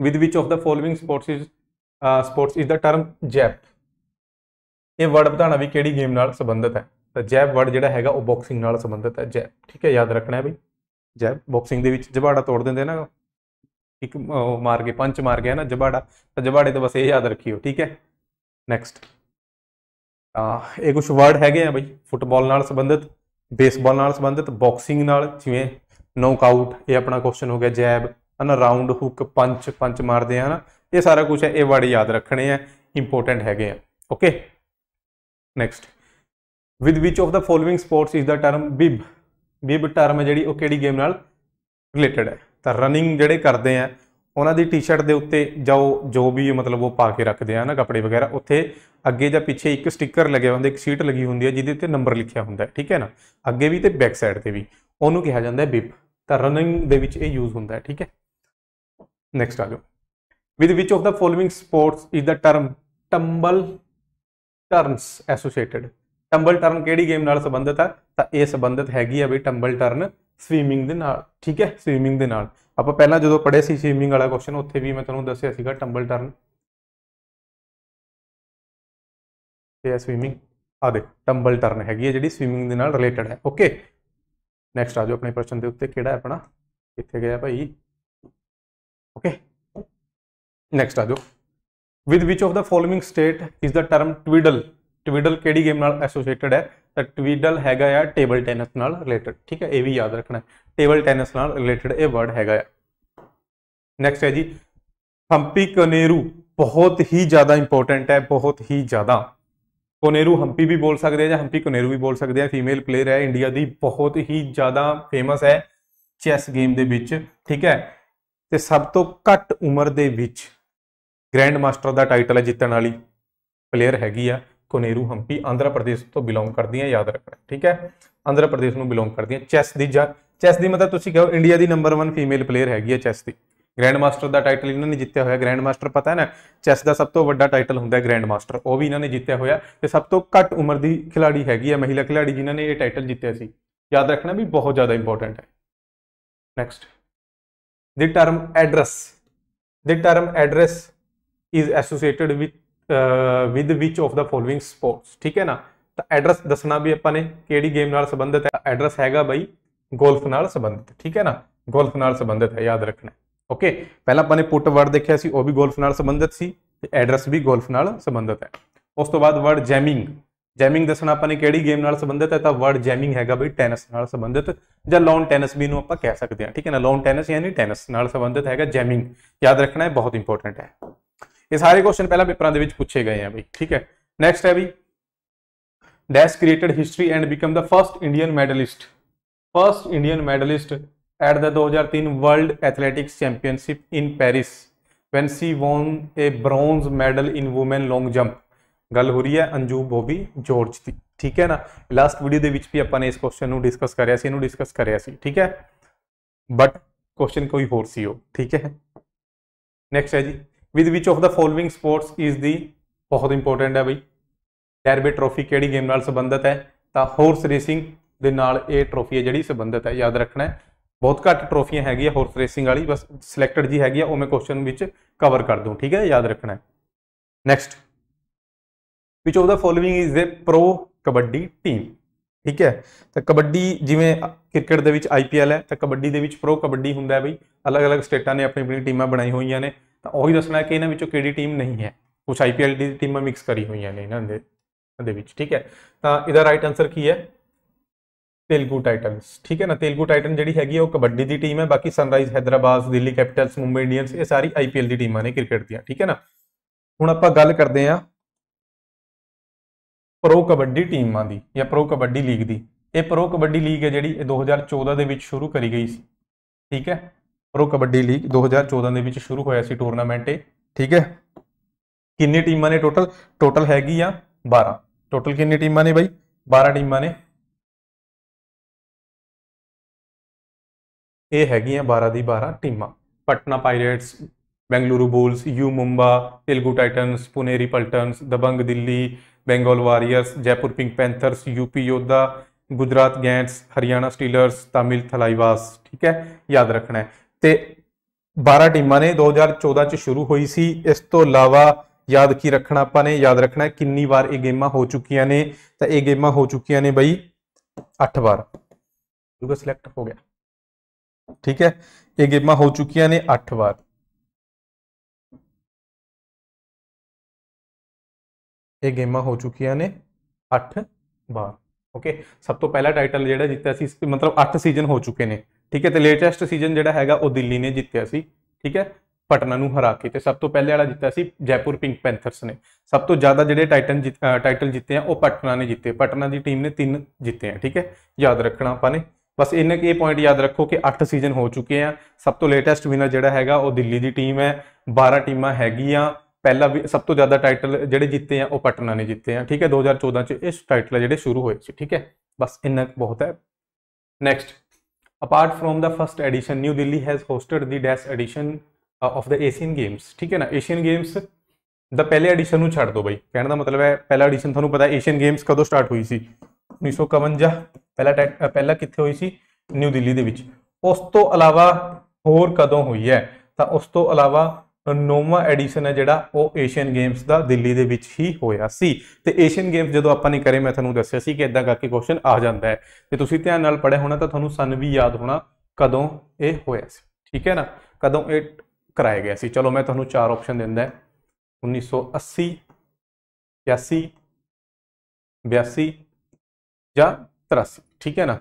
with which of the following sports is sports is the term jab ਇਹ ਵਰਡ ਬਤਾਣਾ ਵੀ ਕਿਹੜੀ ਗੇਮ ਨਾਲ ਸੰਬੰਧਿਤ ਹੈ ਤਾਂ ਜੈਬ ਵਰਡ ਜਿਹੜਾ ਹੈਗਾ ਉਹ ਬਾਕਸਿੰਗ ਨਾਲ ਸੰਬੰਧਿਤ ਹੈ ਜੈਬ ਠੀਕ ਹੈ ਯਾਦ ਰੱਖਣਾ ਹੈ ਬਈ ਜੈਬ ਬਾਕਸਿੰਗ ਦੇ ਵਿੱਚ ਜਬਾੜਾ ਤੋੜ ਦਿੰਦੇ ਨਾ ਇੱਕ ਮਾਰ ਕੇ ਪੰਚ ਮਾਰ ਗਿਆ ਨਾ ਜਬਾੜਾ ਤਾਂ ਜਬਾੜੇ ਤੋਂ ਬਸ ਇਹ ਯਾਦ ਰੱਖਿਓ ਠੀਕ ਹੈ ਨੈਕਸਟ ਆ ਇਹ ਕੁਝ ਵਰਡ ਹੈਗੇ ਆ ਬਈ ਫੁੱਟਬਾਲ ਨਾਲ ਸੰਬੰਧਿਤ ਬੇਸਬਾਲ ਨਾਲ ਸੰਬੰਧਿਤ ਬਾਕਸਿੰਗ ਨਾਲ ਜਿਵੇਂ ਨੌਕਆਊਟ ਇਹ ਆਪਣਾ ਕੁਐਸਚਨ ਹੋ ਗਿਆ ਜੈਬ ਹਨਾ ਰਾਉਂਡ ਹੁੱਕ ਪੰਚ ਪੰਚ ਮਾਰਦੇ ਆ ਨਾ ਇਹ ਸਾਰਾ ਕੁਝ ਹੈ ਇਹ ਵਰਡ ਯਾਦ ਰੱਖਣੇ ਆ ਇੰਪੋਰਟੈਂਟ ਹੈਗੇ ਆ okay next with which of the following sports is the term bib bib term ਹੈ ਜਿਹੜੀ ਉਹ ਕਿਹੜੀ ਗੇਮ ਨਾਲ ਰਿਲੇਟਡ ਹੈ ਤਾਂ ਰਨਿੰਗ ਜਿਹੜੇ ਕਰਦੇ ਆ ਉਹਨਾਂ ਦੀ ਟੀ-ਸ਼ਰਟ ਦੇ ਉੱਤੇ ਜਾਓ ਜੋ ਵੀ ਮਤਲਬ ਉਹ ਪਾ ਕੇ ਰੱਖਦੇ ਆ ਨਾ ਕੱਪੜੇ ਵਗੈਰਾ ਉੱਥੇ ਅੱਗੇ ਜਾਂ ਪਿੱਛੇ ਇੱਕ ਸਟicker ਲੱਗਿਆ ਹੁੰਦਾ ਇੱਕ ਸ਼ੀਟ ਲੱਗੀ ਹੁੰਦੀ ਹੈ ਜਿਹਦੇ ਉੱਤੇ ਨੰਬਰ ਲਿਖਿਆ ਹੁੰਦਾ ਠੀਕ ਹੈ ਨਾ ਅੱਗੇ ਵੀ ਤੇ ਬੈਕ ਸਾਈਡ ਤੇ ਵੀ ਉਹਨੂੰ ਕਿਹਾ ਜਾਂਦਾ ਹੈ ਬਿਪ ਤਾਂ ਰਨਿੰਗ ਦੇ ਵਿੱਚ ਇਹ ਯੂਜ਼ ਹੁੰਦਾ ਹੈ ਠੀਕ ਹੈ ਨੈਕਸਟ ਆ ਜਾਓ with which of the following sports is the term tumble turns associated tumble turn ਕਿਹੜੀ ਗੇਮ ਨਾਲ ਸੰਬੰਧਿਤ ਹੈ ਤਾਂ ਇਹ ਸੰਬੰਧਿਤ ਹੈਗੀ ਆ ਬਈ ਟੰਬਲ ਟਰਨ ਸਵੀਮਿੰਗ ਦੇ ਨਾਲ ਠੀਕ ਹੈ ਸਵੀਮਿੰਗ ਦੇ ਨਾਲ ਆਪਾਂ ਪਹਿਲਾਂ ਜਦੋਂ ਪੜ੍ਹੇ ਸੀ ਸਵੀਮਿੰਗ ਵਾਲਾ ਕੁਐਸਚਨ ਉੱਥੇ ਵੀ ਮੈਂ ਤੁਹਾਨੂੰ ਦੱਸਿਆ ਸੀਗਾ ਟੰਬਲ ਟਰਨ ਇਹ ਹੈ ਸਵੀਮਿੰਗ ਆ ਦੇ ਟੰਬਲ ਟਰਨ ਹੈਗੀ ਹੈ ਜਿਹੜੀ ਸਵੀਮਿੰਗ ਦੇ ਨਾਲ ਰਿਲੇਟਡ ਹੈ ਓਕੇ ਨੈਕਸਟ ਆ ਜਾਓ ਆਪਣੇ ਪ੍ਰਸ਼ਨ ਦੇ ਉੱਤੇ ਕਿਹੜਾ ਆਪਣਾ ਕਿੱਥੇ ਗਿਆ ਭਾਈ ਓਕੇ ਨੈਕਸਟ ਆ ਜਾਓ with which of the following state is the term twiddle twiddle ਕਿਹੜੀ ਗੇਮ ਨਾਲ ਐਸੋਸੀਏਟਡ ਹੈ ਤਾਂ ਟਵਿਡਲ ਹੈਗਾ ਆ ਟੇਬਲ ਟੈਨਿਸ ਨਾਲ ਰਿਲੇਟਡ ਠੀਕ ਹੈ ਇਹ ਵੀ ਯਾਦ ਰੱਖਣਾ ਟੇਬਲ ਟੈਨਿਸ ਨਾਲ ਰਿਲੇਟਡ ਇਹ ਵਰਡ ਹੈਗਾ ਆ ਨੈਕਸਟ ਹੈ ਜੀ ਹੰਪੀ ਕਨੇਰੂ ਬਹੁਤ ਹੀ ਜ਼ਿਆਦਾ ਇੰਪੋਰਟੈਂਟ ਹੈ ਬਹੁਤ ਹੀ ਜ਼ਿਆਦਾ ਕੋਨੇਰੂ ਹੰਪੀ ਵੀ ਬੋਲ ਸਕਦੇ ਆ ਜਾਂ ਹੰਪੀ ਕੋਨੇਰੂ ਵੀ ਬੋਲ ਸਕਦੇ ਆ ਫੀਮੇਲ ਪਲੇਅਰ ਹੈ ਇੰਡੀਆ ਦੀ ਬਹੁਤ ਹੀ ਜ਼ਿਆਦਾ ਫੇਮਸ ਹੈ ਚੈਸ ਗੇਮ ਦੇ ਵਿੱਚ ਠੀਕ ਹੈ ਤੇ ਸਭ ਤੋਂ ਘੱਟ ਉਮਰ ਦੇ ਵਿੱਚ ਗ੍ਰੈਂਡ ਮਾਸਟਰ ਦਾ ਟਾਈਟਲ ਜਿੱਤਣ ਵਾਲੀ ਪਲੇਅਰ ਹੈਗੀ ਆ ਕੋਨੇਰੂ ਹੰਪੀ ਆਂਧਰਾ ਪ੍ਰਦੇਸ਼ ਤੋਂ ਬਿਲੋਂਗ ਕਰਦੀਆਂ ਯਾਦ ਰੱਖਣਾ ਠੀਕ ਹੈ ਆਂਧਰਾ ਪ੍ਰਦੇਸ਼ ਨੂੰ ਬਿਲੋਂਗ ਕਰਦੀਆਂ ਚੈਸ ਦੀ ਚੈਸ ਦੀ ਮਤਲਬ ਤੁਸੀਂ ਕਹੋ ਇੰਡੀਆ ਦੀ ਨੰਬਰ 1 ਫੀਮੇਲ ਪਲੇਅਰ ਹੈਗੀ ਹੈ ਚੈਸ ਦੀ ਗ੍ਰੈਂਡ ਮਾਸਟਰ ਦਾ ਟਾਈਟਲ ਇਹਨਾਂ ਨੇ ਜਿੱਤਿਆ ਹੋਇਆ ਗ੍ਰੈਂਡ ਮਾਸਟਰ ਪਤਾ ਹੈ ਨਾ ਚੈਸ ਦਾ ਸਭ ਤੋਂ ਵੱਡਾ ਟਾਈਟਲ ਹੁੰਦਾ ਹੈ ਗ੍ਰੈਂਡ ਮਾਸਟਰ ਉਹ ਵੀ ਇਹਨਾਂ ਨੇ ਜਿੱਤਿਆ ਹੋਇਆ ਤੇ ਸਭ ਤੋਂ ਘੱਟ ਉਮਰ ਦੀ ਖਿਡਾਰੀ ਹੈਗੀ ਹੈ ਮਹਿਲਾ ਖਿਡਾਰੀ ਜਿਨ੍ਹਾਂ ਨੇ ਇਹ ਟਾਈਟਲ ਜਿੱਤਿਆ ਸੀ ਯਾਦ ਰੱਖਣਾ ਵੀ ਬਹੁਤ ਜ਼ਿਆਦਾ ਇੰਪੋਰਟੈਂਟ ਹੈ next the term address the term address is associated with with which of the following sports ਠੀਕ ਹੈ ਨਾ ਤਾਂ ਐਡਰੈਸ ਦੱਸਣਾ ਵੀ ਆਪਾਂ ਨੇ ਕਿਹੜੀ ਗੇਮ ਨਾਲ ਸੰਬੰਧਿਤ ਹੈ ਐਡਰੈਸ ਹੈਗਾ ਬਾਈ ਗੋਲਫ ਨਾਲ ਸੰਬੰਧਿਤ ਠੀਕ ਹੈ ਨਾ ਗੋਲਫ ਨਾਲ ਸੰਬੰਧਿਤ ਹੈ ਯਾਦ ਰੱਖਣਾ ਓਕੇ ਪਹਿਲਾਂ ਆਪਾਂ ਨੇ ਪੁੱਟ ਵਰਡ ਦੇਖਿਆ ਸੀ ਉਹ ਵੀ ਗੋਲਫ ਨਾਲ ਸੰਬੰਧਿਤ ਸੀ ਤੇ ਐਡਰੈਸ ਵੀ ਗੋਲਫ ਨਾਲ ਸੰਬੰਧਿਤ ਹੈ ਉਸ ਤੋਂ ਬਾਅਦ ਵਰਡ ਜੈਮਿੰਗ ਜੈਮਿੰਗ ਦੱਸਣਾ ਆਪਾਂ ਨੇ ਕਿਹੜੀ ਗੇਮ ਨਾਲ ਸੰਬੰਧਿਤ ਹੈ ਤਾਂ ਵਰਡ ਜੈਮਿੰਗ ਹੈਗਾ ਬਈ ਟੈਨਿਸ ਨਾਲ ਸੰਬੰਧਿਤ ਜਾਂ ਲੌਨ ਟੈਨਿਸ ਵੀ ਨੂੰ ਆਪਾਂ ਕਹਿ ਸਕਦੇ ਹਾਂ ਠੀਕ ਹੈ ਨਾ ਲੌਨ ਟੈਨਿਸ ਯਾਨੀ ਟੈਨਿਸ ਨਾਲ ਸੰਬੰਧਿਤ ਹੈਗਾ ਜੈਮਿੰਗ ਯਾਦ ਰੱਖਣਾ ਹੈ ਬਹੁਤ ਇੰਪੋਰਟੈਂਟ ਹੈ ਇਹ ਸਾਰੇ ਕੁਐਸਚਨ ਪਹਿਲਾਂ ਪੇਪਰਾਂ ਦੇ ਵਿੱਚ ਪੁੱਛੇ ਗਏ ਆ ਬਈ ਠੀਕ ਹੈ ਨੈਕਸਟ ਹੈ ਵੀ dash created history and become the first Indian medallist first Indian medallist at the 2003 world athletics championship in Paris when she won a bronze medal in women long jump ਗੱਲ ਹੋ ਰਹੀ ਹੈ ਅੰਜੂ ਬੋਬੀ ਜੋਰਜ ਦੀ ਠੀਕ ਹੈ ਨਾ last video ਦੇ ਵਿੱਚ ਵੀ ਆਪਾਂ ਨੇ ਇਸ ਕੁਐਸਚਨ ਨੂੰ ਡਿਸਕਸ ਕਰਿਆ ਸੀ ਇਹਨੂੰ ਡਿਸਕਸ ਕਰਿਆ ਸੀ ਠੀਕ ਹੈ ਬਟ ਕੁਐਸਚਨ ਕੋਈ ਹੋਰ ਸੀ ਉਹ ਠੀਕ ਹੈ ਨੈਕਸਟ ਹੈ ਜੀ with which of the following sports is ਦੀ ਬਹੁਤ ਇੰਪੋਰਟੈਂਟ ਹੈ ਬਈ ਡੈਰਬੀ ਟਰੋਫੀ ਕਿਹੜੀ ਗੇਮ ਨਾਲ ਸੰਬੰਧਿਤ ਹੈ ਤਾਂ ਹਾਰਸ ਰੇਸਿੰਗ ਦੇ ਨਾਲ ਇਹ ਟਰੋਫੀ ਹੈ ਜਿਹੜੀ ਸੰਬੰਧਿਤ ਹੈ ਯਾਦ ਰੱਖਣਾ ਬਹੁਤ ਘੱਟ ਟਰੋਫੀਆਂ ਹੈਗੀਆਂ ਹਾਰਸ ਰੇਸਿੰਗ ਵਾਲੀ ਬਸ ਸਿਲੈਕਟਡ ਜੀ ਹੈਗੀ ਆ ਉਹ ਮੈਂ ਕੁਐਸਚਨ ਵਿੱਚ ਕਵਰ ਕਰ ਦੂੰ ਠੀਕ ਹੈ ਯਾਦ ਰੱਖਣਾ next which of the following is the pro kabaddi team ਠੀਕ ਹੈ ਤਾਂ ਕਬੱਡੀ ਜਿਵੇਂ ਕ੍ਰਿਕਟ ਦੇ ਵਿੱਚ ਆਈਪੀਐਲ ਹੈ ਤਾਂ ਕਬੱਡੀ ਦੇ ਵਿੱਚ ਪ੍ਰੋ ਕਬੱਡੀ ਹੁੰਦਾ ਹੈ ਬਈ ਅਲੱਗ-ਅਲੱਗ ਸਟੇਟਾਂ ਨੇ ਆਪਣੀ ਆਪਣੀ ਟੀਮਾਂ ਬਣਾਈ ਹੋਈਆਂ ਨੇ ਤਾਂ ਉਹੀ ਦੱਸਣਾ ਕਿ ਇਹਨਾਂ ਵਿੱਚੋਂ ਕਿਹੜੀ ਟੀਮ ਨਹੀਂ ਹੈ ਕੁਝ ਆਈਪੀਐਲ ਦੀ ਟੀਮਾਂ ਮਿਕਸ ਕਰੀ ਹੋਈਆਂ ਨੇ ਇਹਨਾਂ ਦੇ ਦੇ ਵਿੱਚ ਠੀਕ ਹੈ ਤਾਂ ਇਹਦਾ ਰਾਈਟ ਆਨਸਰ ਕੀ ਹੈ ਤੇਲਗੂ ਟਾਈਟਨਸ ਠੀਕ ਹੈ ਨਾ ਤੇਲਗੂ ਟਾਈਟਨ ਜਿਹੜੀ ਹੈਗੀ ਉਹ ਕਬੱਡੀ ਦੀ ਟੀਮ ਹੈ ਬਾਕੀ Sunrisers Hyderabad Delhi Capitals Mumbai Indians ਇਹ ਸਾਰੀ ਆਈਪੀਐਲ ਦੀ ਟੀਮਾਂ ਨੇ ਕ੍ਰਿਕਟ ਦੀਆਂ ਠੀਕ ਹੈ ਨਾ ਹੁਣ ਆਪਾਂ ਗੱਲ ਕਰਦੇ ਆਂ ਪ੍ਰੋ ਕਬੱਡੀ ਟੀਮਾਂ ਦੀ ਜਾਂ ਪ੍ਰੋ ਕਬੱਡੀ ਲੀਗ ਦੀ ਇਹ ਪ੍ਰੋ ਕਬੱਡੀ ਲੀਗ ਹੈ ਜਿਹੜੀ 2014 ਦੇ ਵਿੱਚ ਸ਼ੁਰੂ ਕਰੀ ਗਈ ਸੀ ਠੀਕ ਹੈ ਪ੍ਰੋ ਕਬੱਡੀ ਲੀਗ 2014 ਦੇ ਵਿੱਚ ਸ਼ੁਰੂ ਹੋਇਆ ਸੀ ਟੂਰਨਾਮੈਂਟ ਇਹ ਠੀਕ ਹੈ ਕਿੰਨੀ ਟੀਮਾਂ ਨੇ ਟੋਟਲ ਟੋਟਲ ਹੈਗੀ ਆ 12 ਟੋਟਲ ਕਿੰਨੀ ਟੀਮਾਂ ਨੇ ਬਾਈ 12 ਟੀਮਾਂ ਨੇ ਇਹ ਹੈਗੀਆਂ 12 ਦੀ 12 ਟੀਮਾਂ Patna Pirates Bengaluru Bulls U Mumba Telugu Titans Puneri Paltans Dabang Delhi Bengal Warriors Jaipur Pink Panthers UP Yoddha Gujarat Giants Haryana Steelers Tamil Thalaivas ठीक है याद रखना है तो बारह टीम ने दो हज़ार चौदह च शुरू हुई सी इस अलावा तो याद की रखना अपने याद रखना कि गेम हो चुकिया ने तो यह गेम हो चुकिया ने बई अठ बार सिलेक्ट हो गया ठीक है ये गेम हो चुकिया ने अठ बार ये गेम हो चुकिया ने अठ बार ओके सब तो पहला टाइटल जोड़ा जीता मतलब अठ सीजन हो चुके हैं ਠੀਕ ਹੈ ਤੇ ਲੇਟੈਸਟ ਸੀਜ਼ਨ ਜਿਹੜਾ ਹੈਗਾ ਉਹ ਦਿੱਲੀ ਨੇ ਜਿੱਤਿਆ ਸੀ ਠੀਕ ਹੈ ਪਟਨਾ ਨੂੰ ਹਰਾ ਕੇ ਤੇ ਸਭ ਤੋਂ ਪਹਿਲੇ ਵਾਲਾ ਜਿੱਤਿਆ ਸੀ ਜੈਪੁਰ ਪਿੰਕ ਪੈਂਥਰਸ ਨੇ ਸਭ ਤੋਂ ਜ਼ਿਆਦਾ ਜਿਹੜੇ ਟਾਈਟਨ ਟਾਈਟਲ ਜਿੱਤੇ ਆ ਉਹ ਪਟਨਾ ਨੇ ਜਿੱਤੇ ਪਟਨਾ ਦੀ ਟੀਮ ਨੇ ਤਿੰਨ ਜਿੱਤੇ ਆ ਠੀਕ ਹੈ ਯਾਦ ਰੱਖਣਾ ਆਪਾਂ ਨੇ ਬਸ ਇਹਨਾਂ ਕੇ ਇਹ ਪੁਆਇੰਟ ਯਾਦ ਰੱਖੋ ਕਿ 8 ਸੀਜ਼ਨ ਹੋ ਚੁੱਕੇ ਆ ਸਭ ਤੋਂ ਲੇਟੈਸਟ ਵਿਨਰ ਜਿਹੜਾ ਹੈਗਾ ਉਹ ਦਿੱਲੀ ਦੀ ਟੀਮ ਹੈ 12 ਟੀਮਾਂ ਹੈਗੀਆਂ ਪਹਿਲਾ ਸਭ ਤੋਂ ਜ਼ਿਆਦਾ ਟਾਈਟਲ ਜਿਹੜੇ ਜਿੱਤੇ ਆ ਉਹ ਪਟਨਾ ਨੇ ਜਿੱਤੇ ਆ ਠੀਕ ਹੈ 2014 ਚ ਇਸ ਟਾਈਟਲ ਜਿਹੜੇ ਸ਼ੁਰੂ ਹੋਏ ਸੀ ਠੀਕ ਹੈ ਬਸ ਇੰਨਾ ਬਹੁਤ ਹੈ next apart from the first edition new delhi has hosted the dash edition uh, of the asian games ਠੀਕ ਹੈ ਨਾ asian games ਦਾ ਪਹਿਲੇ ਐਡੀਸ਼ਨ ਨੂੰ ਛੱਡ ਦਿਓ ਬਾਈ ਕਹਿਣ ਦਾ ਮਤਲਬ ਹੈ ਪਹਿਲਾ ਐਡੀਸ਼ਨ ਤੁਹਾਨੂੰ ਪਤਾ ਏਸ਼ੀਅਨ ਗੇਮਸ ਕਦੋਂ ਸਟਾਰਟ ਹੋਈ ਸੀ 1951 ਪਹਿਲਾ ਪਹਿਲਾ ਕਿੱਥੇ ਹੋਈ ਸੀ ਨਿਊ ਦਿੱਲੀ ਦੇ ਵਿੱਚ ਉਸ ਤੋਂ ਇਲਾਵਾ ਹੋਰ ਕਦੋਂ ਹੋਈ ਹੈ ਤਾਂ ਉਸ ਤੋਂ ਇਲਾਵਾ ਨੌਵਾਂ ਐਡੀਸ਼ਨ ਹੈ ਜਿਹੜਾ ਉਹ ਏਸ਼ੀਅਨ ਗੇਮਸ ਦਾ ਦਿੱਲੀ ਦੇ ਵਿੱਚ ਹੀ ਹੋਇਆ ਸੀ ਤੇ ਏਸ਼ੀਅਨ ਗੇਮਸ ਜਦੋਂ ਆਪਾਂ ਨੇ ਕਰੇ ਮੈਂ ਤੁਹਾਨੂੰ ਦੱਸਿਆ ਸੀ ਕਿ ਇਦਾਂ ਕਰਕੇ ਕੁਐਸਚਨ ਆ ਜਾਂਦਾ ਹੈ ਤੇ ਤੁਸੀਂ ਧਿਆਨ ਨਾਲ ਪੜਿਆ ਹੋਣਾ ਤਾਂ ਤੁਹਾਨੂੰ ਸਨ ਵੀ ਯਾਦ ਹੋਣਾ ਕਦੋਂ ਇਹ ਹੋਇਆ ਸੀ ਠੀਕ ਹੈ ਨਾ ਕਦੋਂ ਇਹ ਕਰਾਇਆ ਗਿਆ ਸੀ ਚਲੋ ਮੈਂ ਤੁਹਾਨੂੰ ਚਾਰ ਆਪਸ਼ਨ ਦਿੰਦਾ 1980 81 82 ਜਾਂ 83 ਠੀਕ ਹੈ ਨਾ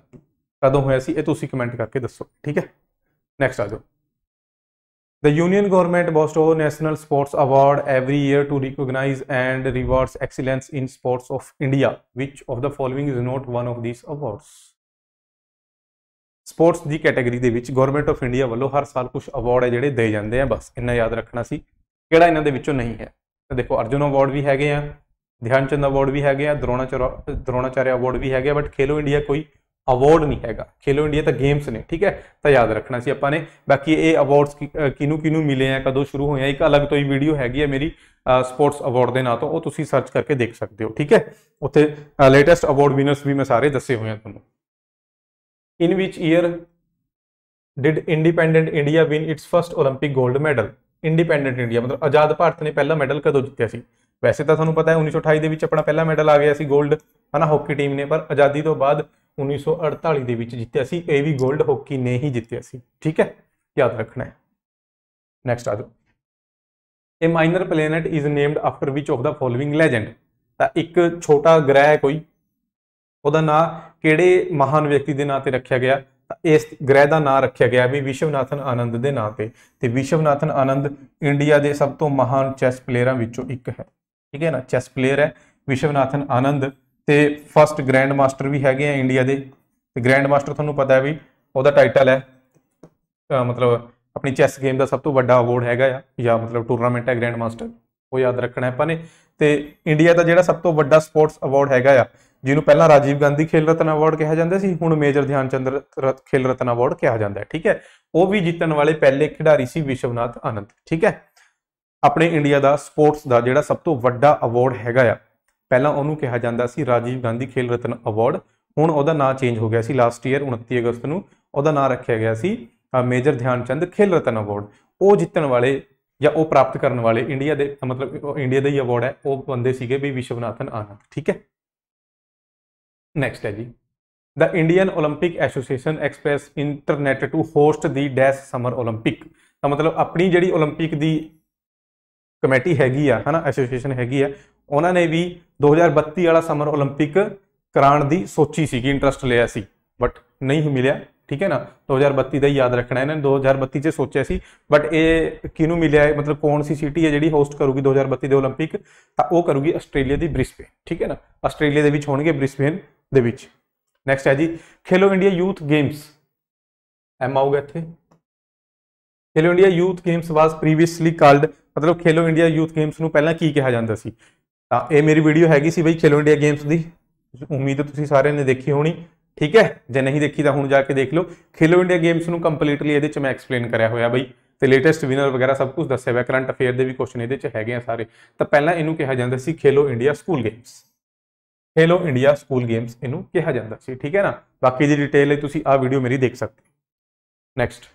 ਕਦੋਂ ਹੋਇਆ ਸੀ ਇਹ ਤੁਸੀਂ ਕਮੈਂਟ ਕਰਕੇ ਦੱਸੋ ਠੀਕ ਹੈ ਨੈਕਸਟ ਆ ਜਾਓ The Union Government bestows National Sports Award every year to recognize and rewards excellence in sports of India. Which of the following is not one of these awards? Sports ਦੀ category ਦੇ ਵਿੱਚ government of India ਵੱਲੋਂ ਹਰ ਸਾਲ ਕੁਝ award ਹੈ ਜਿਹੜੇ ਦੇ ਜਾਂਦੇ ਆ ਬਸ ਇੰਨਾ ਯਾਦ ਰੱਖਣਾ ਸੀ ਕਿਹੜਾ ਇਹਨਾਂ ਦੇ ਵਿੱਚੋਂ ਨਹੀਂ ਹੈ ਤਾਂ ਦੇਖੋ ਅਰਜੁਨ ਅਵਾਰਡ ਵੀ ਹੈਗੇ ਆ ਧਿਆਨ ਚੰਦ ਅਵਾਰਡ ਵੀ ਹੈਗੇ ਆ ਦਰੋਣਾਚਾਰ ਦਰੋਣਾਚਾਰਿਆ ਅਵਾਰਡ ਵੀ ਹੈਗੇ ਆ ਬਟ ਖੇਲੋ ਇੰਡੀਆ ਕੋਈ ਅਵਾਰਡ ਨਹੀਂ ਹੈਗਾ ਖੇਲੋ ਇੰਡੀਆ ਤਾਂ ਗੇਮਸ ਨੇ ਠੀਕ ਹੈ ਤਾਂ ਯਾਦ ਰੱਖਣਾ ਸੀ ਆਪਾਂ ਨੇ ਬਾਕੀ ਇਹ ਅਵਾਰਡਸ ਕਿਨੂੰ ਕਿਨੂੰ ਮਿਲੇ ਆ ਕਦੋਂ ਸ਼ੁਰੂ ਹੋਇਆ ਇੱਕ ਅਲੱਗ ਤੋਂ ਹੀ ਵੀਡੀਓ ਹੈਗੀ ਹੈ ਮੇਰੀ ਸਪੋਰਟਸ ਅਵਾਰਡ ਦੇ ਨਾਂ ਤੋਂ ਉਹ ਤੁਸੀਂ ਸਰਚ ਕਰਕੇ ਦੇਖ ਸਕਦੇ ਹੋ ਠੀਕ ਹੈ ਉੱਥੇ ਲੇਟੈਸਟ ਅਵਾਰਡ ਵਿਨਰਸ ਵੀ ਮੈਂ ਸਾਰੇ ਦੱਸੇ ਹੋਏ ਆ ਤੁਹਾਨੂੰ in which year did independent India win its first 올림픽 골ਡ ਮੈਡਲ ਇੰਡੀਪੈਂਡੈਂਟ ਇੰਡੀਆ ਮਤਲਬ ਆਜ਼ਾਦ ਭਾਰਤ ਨੇ ਪਹਿਲਾ ਮੈਡਲ ਕਦੋਂ ਜਿੱਤਿਆ ਸੀ ਵੈਸੇ ਤਾਂ ਤੁਹਾਨੂੰ ਪਤਾ ਹੈ 1928 ਦੇ ਵਿੱਚ ਆਪਣਾ ਪਹਿਲਾ ਮੈਡਲ ਆ ਗਿਆ ਸੀ 골ਡ ਹਨਾ ਹਾਕੀ ਟੀਮ ਨੇ ਪਰ ਆਜ਼ਾਦੀ ਤੋਂ ਬਾਅਦ 1948 ਦੇ ਵਿੱਚ ਜਿੱਤਿਆ ਸੀ ਇਹ ਵੀ 골ਡ ਹਾਕੀ ਨੇ ਹੀ ਜਿੱਤਿਆ ਸੀ ਠੀਕ ਹੈ ਯਾਦ ਰੱਖਣਾ ਹੈ ਨੈਕਸਟ ਆ ਜਾਓ ਇਹ minor planet is named after which of the following legend ਤਾਂ ਇੱਕ ਛੋਟਾ ਗ੍ਰਹਿ ਹੈ ਕੋਈ ਉਹਦਾ ਨਾਂ ਕਿਹੜੇ ਮਹਾਨ ਵਿਅਕਤੀ ਦੇ ਨਾਂ ਤੇ ਰੱਖਿਆ ਗਿਆ ਇਸ ਗ੍ਰਹਿ ਦਾ ਨਾਂ ਰੱਖਿਆ ਗਿਆ ਵੀ ਵਿਸ਼ਵਨਾਥਨ ਆਨੰਦ ਦੇ ਨਾਂ ਤੇ ਤੇ ਵਿਸ਼ਵਨਾਥਨ ਆਨੰਦ ਇੰਡੀਆ ਦੇ ਸਭ ਤੋਂ ਮਹਾਨ ਚੈਸ ਪਲੇਅਰਾਂ ਵਿੱਚੋਂ ਇੱਕ ਹੈ ਠੀਕ ਹੈ ਨਾ ਚੈਸ ਪਲੇਅਰ ਹੈ ਵਿਸ਼ਵਨਾਥਨ ਆਨੰਦ ਤੇ ਫਰਸਟ ਗ੍ਰੈਂਡ ਮਾਸਟਰ ਵੀ ਹੈਗੇ ਆ ਇੰਡੀਆ ਦੇ ਤੇ ਗ੍ਰੈਂਡ ਮਾਸਟਰ ਤੁਹਾਨੂੰ ਪਤਾ ਹੈ ਵੀ ਉਹਦਾ ਟਾਈਟਲ ਹੈ ਮਤਲਬ ਆਪਣੀ ਚੈਸ ਗੇਮ ਦਾ ਸਭ ਤੋਂ ਵੱਡਾ ਅਵਾਰਡ ਹੈਗਾ ਆ ਜਾਂ ਮਤਲਬ ਟੂਰਨਾਮੈਂਟ ਹੈ ਗ੍ਰੈਂਡ ਮਾਸਟਰ ਉਹ ਯਾਦ ਰੱਖਣਾ ਹੈ ਆਪਾਂ ਨੇ ਤੇ ਇੰਡੀਆ ਦਾ ਜਿਹੜਾ ਸਭ ਤੋਂ ਵੱਡਾ ਸਪੋਰਟਸ ਅਵਾਰਡ ਹੈਗਾ ਆ ਜਿਹਨੂੰ ਪਹਿਲਾਂ ਰਾਜੀਵ ਗਾਂਧੀ ਖੇਲ ਰਤਨ ਅਵਾਰਡ ਕਿਹਾ ਜਾਂਦਾ ਸੀ ਹੁਣ ਮੇਜਰ ਧਿਆਨ ਚੰਦਰ ਖੇਲ ਰਤਨ ਅਵਾਰਡ ਕਿਹਾ ਜਾਂਦਾ ਹੈ ਠੀਕ ਹੈ ਉਹ ਵੀ ਜਿੱਤਣ ਵਾਲੇ ਪਹਿਲੇ ਖਿਡਾਰੀ ਸੀ ਵਿਸ਼ਵਨਾਥ ਆਨੰਦ ਠੀਕ ਹੈ ਆਪਣੇ ਇੰਡੀਆ ਦਾ ਸਪੋਰਟਸ ਦਾ ਜਿਹੜਾ ਸਭ ਤੋਂ ਵੱਡਾ ਅਵਾਰਡ ਹੈਗਾ ਆ ਪਹਿਲਾਂ ਉਹਨੂੰ ਕਿਹਾ ਜਾਂਦਾ ਸੀ ਰਾਜੀਵ ਗਾਂਧੀ ਖੇਲ ਰਤਨ ਅਵਾਰਡ ਹੁਣ ਉਹਦਾ ਨਾਮ ਚੇਂਜ ਹੋ ਗਿਆ ਸੀ ਲਾਸਟ ਈਅਰ 29 ਅਗਸਤ ਨੂੰ ਉਹਦਾ ਨਾਮ ਰੱਖਿਆ ਗਿਆ ਸੀ ਮੇਜਰ ਧਿਆਨ ਚੰਦ ਖੇਲ ਰਤਨ ਅਵਾਰਡ ਉਹ ਜਿੱਤਣ ਵਾਲੇ ਜਾਂ ਉਹ ਪ੍ਰਾਪਤ ਕਰਨ ਵਾਲੇ ਇੰਡੀਆ ਦੇ ਮਤਲਬ ਇੰਡੀਆ ਦਾ ਹੀ ਅਵਾਰਡ ਹੈ ਉਹ ਬੰਦੇ ਸੀਗੇ ਵੀ ਵਿਸ਼ਵਨਾਥਨ ਆਨੰਦ ਠੀਕ ਹੈ ਨੈਕਸਟ ਹੈ ਜੀ the Indian 올림픽 Association express internet to host the dash summer 올림픽 ਤਾਂ ਮਤਲਬ ਆਪਣੀ ਜਿਹੜੀ 올림픽 ਦੀ ਕਮੇਟੀ ਹੈਗੀ ਆ ਹਨਾ ਐਸੋਸੀਏਸ਼ਨ ਹੈਗੀ ਆ ਉਹਨਾਂ ਨੇ ਵੀ 2032 ਵਾਲਾ ਸਮਰ 올림픽 ਕਰਾਉਣ ਦੀ ਸੋਚੀ ਸੀਗੀ ਇੰਟਰਸਟ ਲਿਆ ਸੀ ਬਟ ਨਹੀਂ ਮਿਲਿਆ ਠੀਕ ਹੈ ਨਾ 2032 ਦਾ ਹੀ ਯਾਦ ਰੱਖਣਾ ਇਹਨਾਂ ਨੇ 2032 'ਚ ਸੋਚਿਆ ਸੀ ਬਟ ਇਹ ਕਿਹਨੂੰ ਮਿਲਿਆ ਹੈ ਮਤਲਬ ਕੌਣ ਸੀ ਸਿਟੀ ਹੈ ਜਿਹੜੀ ਹੋਸਟ ਕਰੂਗੀ 2032 ਦੇ 올림픽 ਤਾਂ ਉਹ ਕਰੂਗੀ ਆਸਟ੍ਰੇਲੀਆ ਦੀ ਬ੍ਰਿਸਬੇਨ ਠੀਕ ਹੈ ਨਾ ਆਸਟ੍ਰੇਲੀਆ ਦੇ ਵਿੱਚ ਹੋਣਗੇ ਬ੍ਰਿਸਬੇਨ ਦੇ ਵਿੱਚ ਨੈਕਸਟ ਹੈ ਜੀ ਖੇਲੋ ਇੰਡੀਆ ਯੂਥ ਗੇਮਸ ਐਮ ਆਊਗਾ ਇੱਥੇ Khelo India youth games was previously called ਮਤਲਬ ਖੇਲੋ ਇੰਡੀਆ ਯੂਥ ਗੇਮਸ ਨੂੰ ਪਹਿਲਾਂ ਕੀ ਕਿਹਾ ਜਾਂਦਾ ਸੀ ਤਾਂ ਇਹ ਮੇਰੀ ਵੀਡੀਓ ਹੈਗੀ ਸੀ ਬਈ ਖੇਲੋ ਇੰਡੀਆ ਗੇਮਸ ਦੀ ਉਮੀਦ ਹੈ ਤੁਸੀਂ ਸਾਰਿਆਂ ਨੇ ਦੇਖੀ ਹੋਣੀ ਠੀਕ ਹੈ ਜੇ ਨਹੀਂ ਦੇਖੀ ਤਾਂ ਹੁਣ ਜਾ ਕੇ ਦੇਖ ਲਓ ਖੇਲੋ ਇੰਡੀਆ ਗੇਮਸ ਨੂੰ ਕੰਪਲੀਟਲੀ ਇਹਦੇ ਚ ਮੈਂ ਐਕਸਪਲੇਨ ਕਰਿਆ ਹੋਇਆ ਬਈ ਤੇ ਲੇਟੈਸਟ ਵਿਨਰ ਵਗੈਰਾ ਸਭ ਕੁਝ ਦੱਸਿਆ ਹੋਇਆ ਕਰੰਟ ਅਫੇਅਰ ਦੇ ਵੀ ਕੁਐਸਚਨ ਇਹਦੇ ਚ ਹੈਗੇ ਆ ਸਾਰੇ ਤਾਂ ਪਹਿਲਾਂ ਇਹਨੂੰ ਕਿਹਾ ਜਾਂਦਾ ਸੀ Khelo India school games Khelo India school games ਇਹਨੂੰ ਕਿਹਾ ਜਾਂਦਾ ਸੀ ਠੀਕ ਹੈ ਨਾ ਬਾਕੀ ਦੀ ਡਿਟੇਲ ਹੈ ਤੁਸੀਂ ਆ ਵੀਡੀਓ ਮੇਰੀ ਦੇਖ ਸਕਦੇ ਹੋ next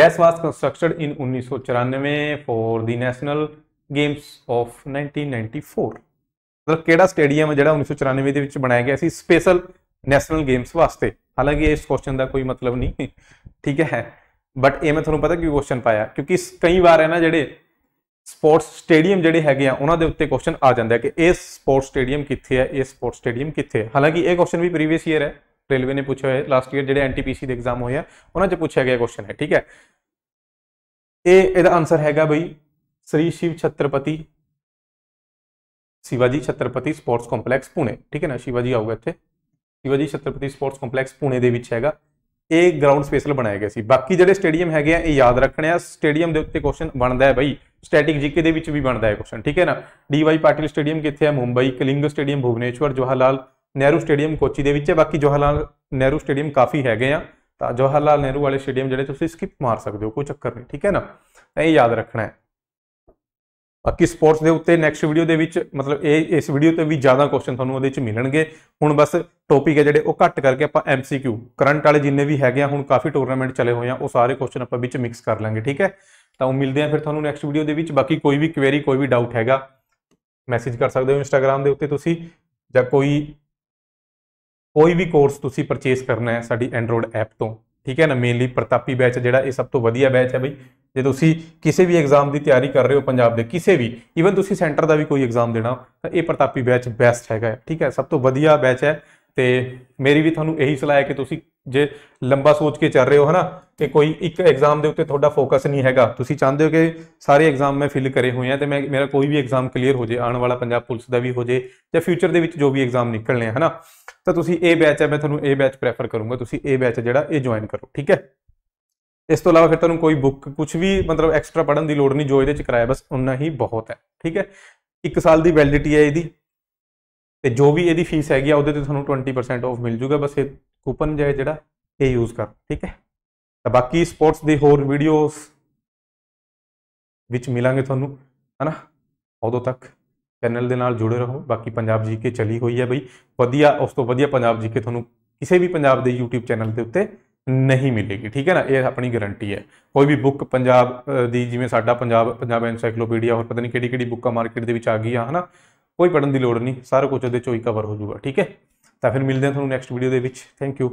dash was constructed in 1994 for the national games of 1994 ਮਤਲਬ ਕਿਹੜਾ ਸਟੇਡੀਅਮ ਜਿਹੜਾ 1994 ਦੇ ਵਿੱਚ ਬਣਾਇਆ ਗਿਆ ਸੀ ਸਪੈਸ਼ਲ ਨੈਸ਼ਨਲ ਗੇਮਸ ਵਾਸਤੇ ਹਾਲਾਂਕਿ ਇਸ ਕੁਐਸਚਨ ਦਾ ਕੋਈ ਮਤਲਬ ਨਹੀਂ ਠੀਕ ਹੈ ਬਟ ਇਹ ਮੈਂ ਤੁਹਾਨੂੰ ਪਤਾ ਕਿ ਕੁਐਸਚਨ ਪਾਇਆ ਕਿਉਂਕਿ ਕਈ ਵਾਰ ਹੈ ਨਾ ਜਿਹੜੇ ਸਪੋਰਟਸ ਸਟੇਡੀਅਮ ਜਿਹੜੇ ਹੈਗੇ ਆ ਉਹਨਾਂ ਦੇ ਉੱਤੇ ਕੁਐਸਚਨ ਆ ਜਾਂਦਾ ਕਿ ਇਹ ਸਪੋਰਟਸ ਸਟੇਡੀਅਮ ਕਿੱਥੇ ਹੈ ਇਹ ਸਪੋਰਟਸ ਸਟੇਡੀਅਮ ਕਿੱਥੇ ਹੈ ਹਾਲਾਂਕਿ ਇਹ ਕੁਐਸਚਨ ਵੀ ਪ੍ਰੀਵੀਅਸ ਈਅਰ ਹੈ ਰੇਲਵੇ ਨੇ ਪੁੱਛਿਆ ਹੈ ਲਾਸਟ ਈਅਰ ਜਿਹੜੇ ਐਨਟੀਪੀਸੀ ਦੇ ਐਗਜ਼ਾਮ ਹੋਏ ਆ ਉਹਨਾਂ 'ਚ ਪੁੱਛਿਆ ਗਿਆ ਕੁਐਸਚਨ ਹੈ ਠੀਕ ਹੈ ਇਹ ਇਹਦਾ ਆਨਸਰ ਹੈਗਾ ਬਈ श्री शिव छत्रपति शिवाजी ਛਤਰਪਤੀ ਸਪੋਰਟਸ ਕੰਪਲੈਕਸ ਪੁणे ਠੀਕ ਹੈ ਨਾ ਸ਼ਿਵਾਜੀ ਆਊਗਾ ਇੱਥੇ ਸ਼ਿਵਾਜੀ ਛਤਰਪਤੀ ਸਪੋਰਟਸ ਕੰਪਲੈਕਸ ਪੁणे ਦੇ ਵਿੱਚ ਹੈਗਾ ਇਹ ਗਰਾਊਂਡ ਸਪੈਸ਼ਲ ਬਣਾਇਆ ਗਿਆ ਸੀ ਬਾਕੀ ਜਿਹੜੇ ਸਟੇਡੀਅਮ ਹੈਗੇ ਆ ਇਹ ਯਾਦ ਰੱਖਣੇ ਆ ਸਟੇਡੀਅਮ ਦੇ ਉੱਤੇ ਕੁਐਸਚਨ ਬਣਦਾ ਹੈ ਬਈ ਸਟੈਟਿਕ ਜੀਕੇ ਦੇ ਵਿੱਚ ਵੀ ਬਣਦਾ ਹੈ ਕੁਐਸਚਨ ਠੀਕ ਹੈ ਨਾ ਡੀਵਾਈ ਪਾਟਿਲ ਸਟੇਡੀਅਮ ਕਿੱਥੇ ਹੈ ਮੁੰਬਈ ਕਲਿੰਗ ਸਟੇਡੀਅਮ ਭੁਵਨੇਸ਼ਵਰ ਜਵਾਹਰਲਾਲ ਨਹਿਰੂ ਸਟੇਡੀਅਮ ਕੋਚੀ ਦੇ ਵਿੱਚ ਹੈ ਬਾਕੀ ਜਵਾਹਰਲਾਲ ਨਹਿਰੂ ਸਟੇਡੀਅਮ ਕਾਫੀ ਹੈਗੇ ਆ ਤਾਂ ਜਵਾਹਰਲਾਲ ਨਹਿਰੂ ਵਾਲੇ ਸਟੇਡੀਅਮ ਜਿਹੜੇ ਤੁਸੀਂ ਸਕਿਪ ਮਾਰ ਸਕਦੇ ਹੋ ਕੋਈ ਚੱਕਰ ਨਹੀਂ ਠੀਕ ਹੈ ਨਾ ਇਹ ਯਾਦ ਰੱਖਣਾ ਹੈ ਬਾਕੀ ਸਪੋਰਟਸ ਦੇ ਉੱਤੇ ਨੈਕਸਟ ਵੀਡੀਓ ਦੇ ਵਿੱਚ ਮਤਲਬ ਇਹ ਇਸ ਵੀਡੀਓ ਤੇ ਵੀ ਜ਼ਿਆਦਾ ਕੁਐਸਚਨ ਤੁਹਾਨੂੰ ਉਹਦੇ ਵਿੱਚ ਮਿਲਣਗੇ ਹੁਣ ਬਸ ਟੌਪਿਕ ਹੈ ਜਿਹੜੇ ਉਹ ਘੱਟ ਕਰਕੇ ਆਪਾਂ ਐਮਸੀਕਿਊ ਕਰੰਟ ਵਾਲੇ ਜਿੰਨੇ ਵੀ ਹੈਗੇ ਆ ਹੁਣ ਕਾਫੀ ਟੂਰਨਾਮੈਂਟ ਚਲੇ ਹੋਏ ਆ ਉਹ ਸਾਰੇ ਕੁਐਸਚਨ ਆਪਾਂ ਵਿੱਚ ਮਿਕਸ ਕਰ ਲਾਂਗੇ ਠੀਕ ਹੈ ਤਾਂ ਉਹ ਮਿਲਦੇ ਆ ਫਿਰ ਤੁਹਾਨੂੰ ਨੈਕਸਟ ਵੀਡੀਓ ਦੇ ਵਿੱਚ ਬਾਕੀ ਕੋਈ ਵੀ ਕੁਐਰੀ ਕੋਈ ਵੀ ਡਾਊਟ ਹੈਗਾ ਮੈਸੇਜ ਕਰ ਸਕਦੇ ਹੋ ਇੰਸਟਾਗ੍ਰam ਦੇ ਉੱਤੇ ਤੁਸੀਂ ਜਾਂ ਕੋਈ ਕੋਈ ਵੀ ਕੋਰਸ ਤੁਸੀਂ ਪਰਚੇਸ ਕਰਨਾ ਹੈ ਸਾਡੀ ਐਂਡਰੋਇਡ ਐਪ ਤੋਂ ਠੀਕ ਹੈ ਨਾ ਮੇਨਲੀ ਪ੍ਰਤਾਪੀ ਬੈਚ ਜਿਹੜਾ ਇਹ ਸਭ ਤੋਂ ਵਧੀਆ ਬੈਚ ਹੈ ਬਈ ਜੇ ਤੁਸੀਂ ਕਿਸੇ ਵੀ ਐਗਜ਼ਾਮ ਦੀ ਤਿਆਰੀ ਕਰ ਰਹੇ ਹੋ ਪੰਜਾਬ ਦੇ ਕਿਸੇ ਵੀ ਇਵਨ ਤੁਸੀਂ ਸੈਂਟਰ ਦਾ ਵੀ ਕੋਈ ਐਗਜ਼ਾਮ ਦੇਣਾ ਤਾਂ ਇਹ ਪ੍ਰਤਾਪੀ ਬੈਚ ਬੈਸਟ ਹੈਗਾ ਠੀਕ ਹੈ ਸਭ ਤੋਂ ਵਧੀਆ ਬੈਚ ਹੈ ਤੇ ਮੇਰੀ ਵੀ ਤੁਹਾਨੂੰ ਇਹੀ ਸਲਾਹ ਹੈ ਕਿ ਤੁਸੀਂ ਜੇ ਲੰਬਾ ਸੋਚ ਕੇ ਚੱਲ ਰਹੇ ਹੋ ਹਨਾ ਕਿ ਕੋਈ ਇੱਕ ਐਗਜ਼ਾਮ ਦੇ ਉੱਤੇ ਤੁਹਾਡਾ ਫੋਕਸ ਨਹੀਂ ਹੈਗਾ ਤੁਸੀਂ ਚਾਹੁੰਦੇ ਹੋ ਕਿ ਸਾਰੇ ਐਗਜ਼ਾਮ ਮੈਂ ਫਿਲ ਕਰੇ ਹੋਏ ਆ ਤੇ ਮੈਂ ਮੇਰਾ ਕੋਈ ਵੀ ਐਗਜ਼ਾਮ ਕਲੀਅਰ ਹੋ ਜੇ ਆਉਣ ਵਾਲਾ ਪੰਜਾਬ ਪੁਲਿਸ ਦਾ ਵੀ ਹੋ ਜੇ ਜਾਂ ਫਿਊਚਰ ਦੇ ਵਿੱਚ ਜੋ ਵੀ ਐਗਜ਼ਾਮ ਨਿਕਲਣੇ ਆ ਹਨਾ ਤਾਂ ਤੁਸੀਂ ਇਹ ਬੈਚ ਹੈ ਮੈਂ ਤੁਹਾਨੂੰ ਇਹ ਬੈਚ ਪ੍ਰੈਫਰ ਕਰੂੰਗਾ ਤੁਸੀਂ ਇਹ ਬੈਚ ਜਿਹੜਾ ਇਹ ਜੁਆਇਨ ਕਰੋ ਠੀਕ ਹੈ ਇਸ ਤੋਂ ਇਲਾਵਾ ਫਿਰ ਤੁਹਾਨੂੰ ਕੋਈ ਬੁੱਕ ਕੁਝ ਵੀ ਮਤਲਬ ਐਕਸਟਰਾ ਪੜਨ ਦੀ ਲੋੜ ਨਹੀਂ ਜੋ ਇਹਦੇ ਚ ਕਰਾਇਆ ਬਸ ਉਨਾ ਹੀ ਬਹੁਤ ਹੈ ਠੀਕ ਹੈ 1 ਸਾਲ ਦੀ ਵੈਲਿਡਿਟੀ ਹੈ ਇਹਦੀ ਤੇ ਜੋ ਵੀ ਇਹਦੀ ਫੀਸ ਹੈਗੀ ਆ ਉਹਦੇ ਤੇ ਤੁਹਾਨੂੰ 20% ਆਫ ਮਿਲ ਜੂਗਾ ਬਸ ਇਹ ਕੂਪਨ ਜੇ ਜਿਹੜਾ ਇਹ ਯੂਜ਼ ਕਰ ਠੀਕ ਹੈ ਤਾਂ ਬਾਕੀ ਸਪੋਰਟਸ ਦੀ ਹੋਰ ਵੀਡੀਓਜ਼ ਵਿੱਚ ਮਿਲਾਂਗੇ ਤੁਹਾਨੂੰ ਹਨਾ ਉਦੋਂ ਤੱਕ ਚੈਨਲ ਦੇ ਨਾਲ ਜੁੜੇ ਰਹੋ ਬਾਕੀ ਪੰਜਾਬ ਜੀ ਕੇ ਚਲੀ ਹੋਈ ਹੈ ਬਈ ਵਧੀਆ ਉਸ ਤੋਂ ਵਧੀਆ ਪੰਜਾਬ ਜੀ ਕੇ ਤੁਹਾਨੂੰ ਕਿਸੇ ਵੀ ਪੰਜਾਬ ਦੇ YouTube ਚੈਨਲ ਦੇ ਉੱਤੇ ਨਹੀਂ ਮਿਲੇਗੀ ਠੀਕ ਹੈ ਨਾ ਇਹ ਆਪਣੀ ਗਾਰੰਟੀ ਹੈ ਕੋਈ ਵੀ ਬੁੱਕ ਪੰਜਾਬ ਦੀ ਜਿਵੇਂ ਸਾਡਾ ਪੰਜਾਬ ਪੰਜਾਬ ਐਨਸਾਈਕਲੋਪੀਡੀਆ ਹੋਰ ਪਤਾ ਨਹੀਂ ਕਿਹੜੀ ਕਿਹੜੀ ਬੁੱਕਾਂ ਮਾਰਕੀਟ ਦੇ ਵਿੱਚ ਆ ਗਈ ਆ ਹਨਾ ਕੋਈ ਪੜਨ ਦੀ ਲੋੜ ਨਹੀਂ ਸਾਰਾ ਕੁਝ ਉਹਦੇ ਚੋਂ ਹੀ ਕਵਰ ਹੋ ਜਾਊਗਾ ਠੀਕ ਹੈ ਤਾਂ ਫਿਰ ਮਿਲਦੇ ਹਾਂ ਤੁਹਾਨੂੰ ਨੈਕਸਟ ਵੀਡੀਓ ਦੇ ਵਿੱਚ ਥੈਂਕ ਯੂ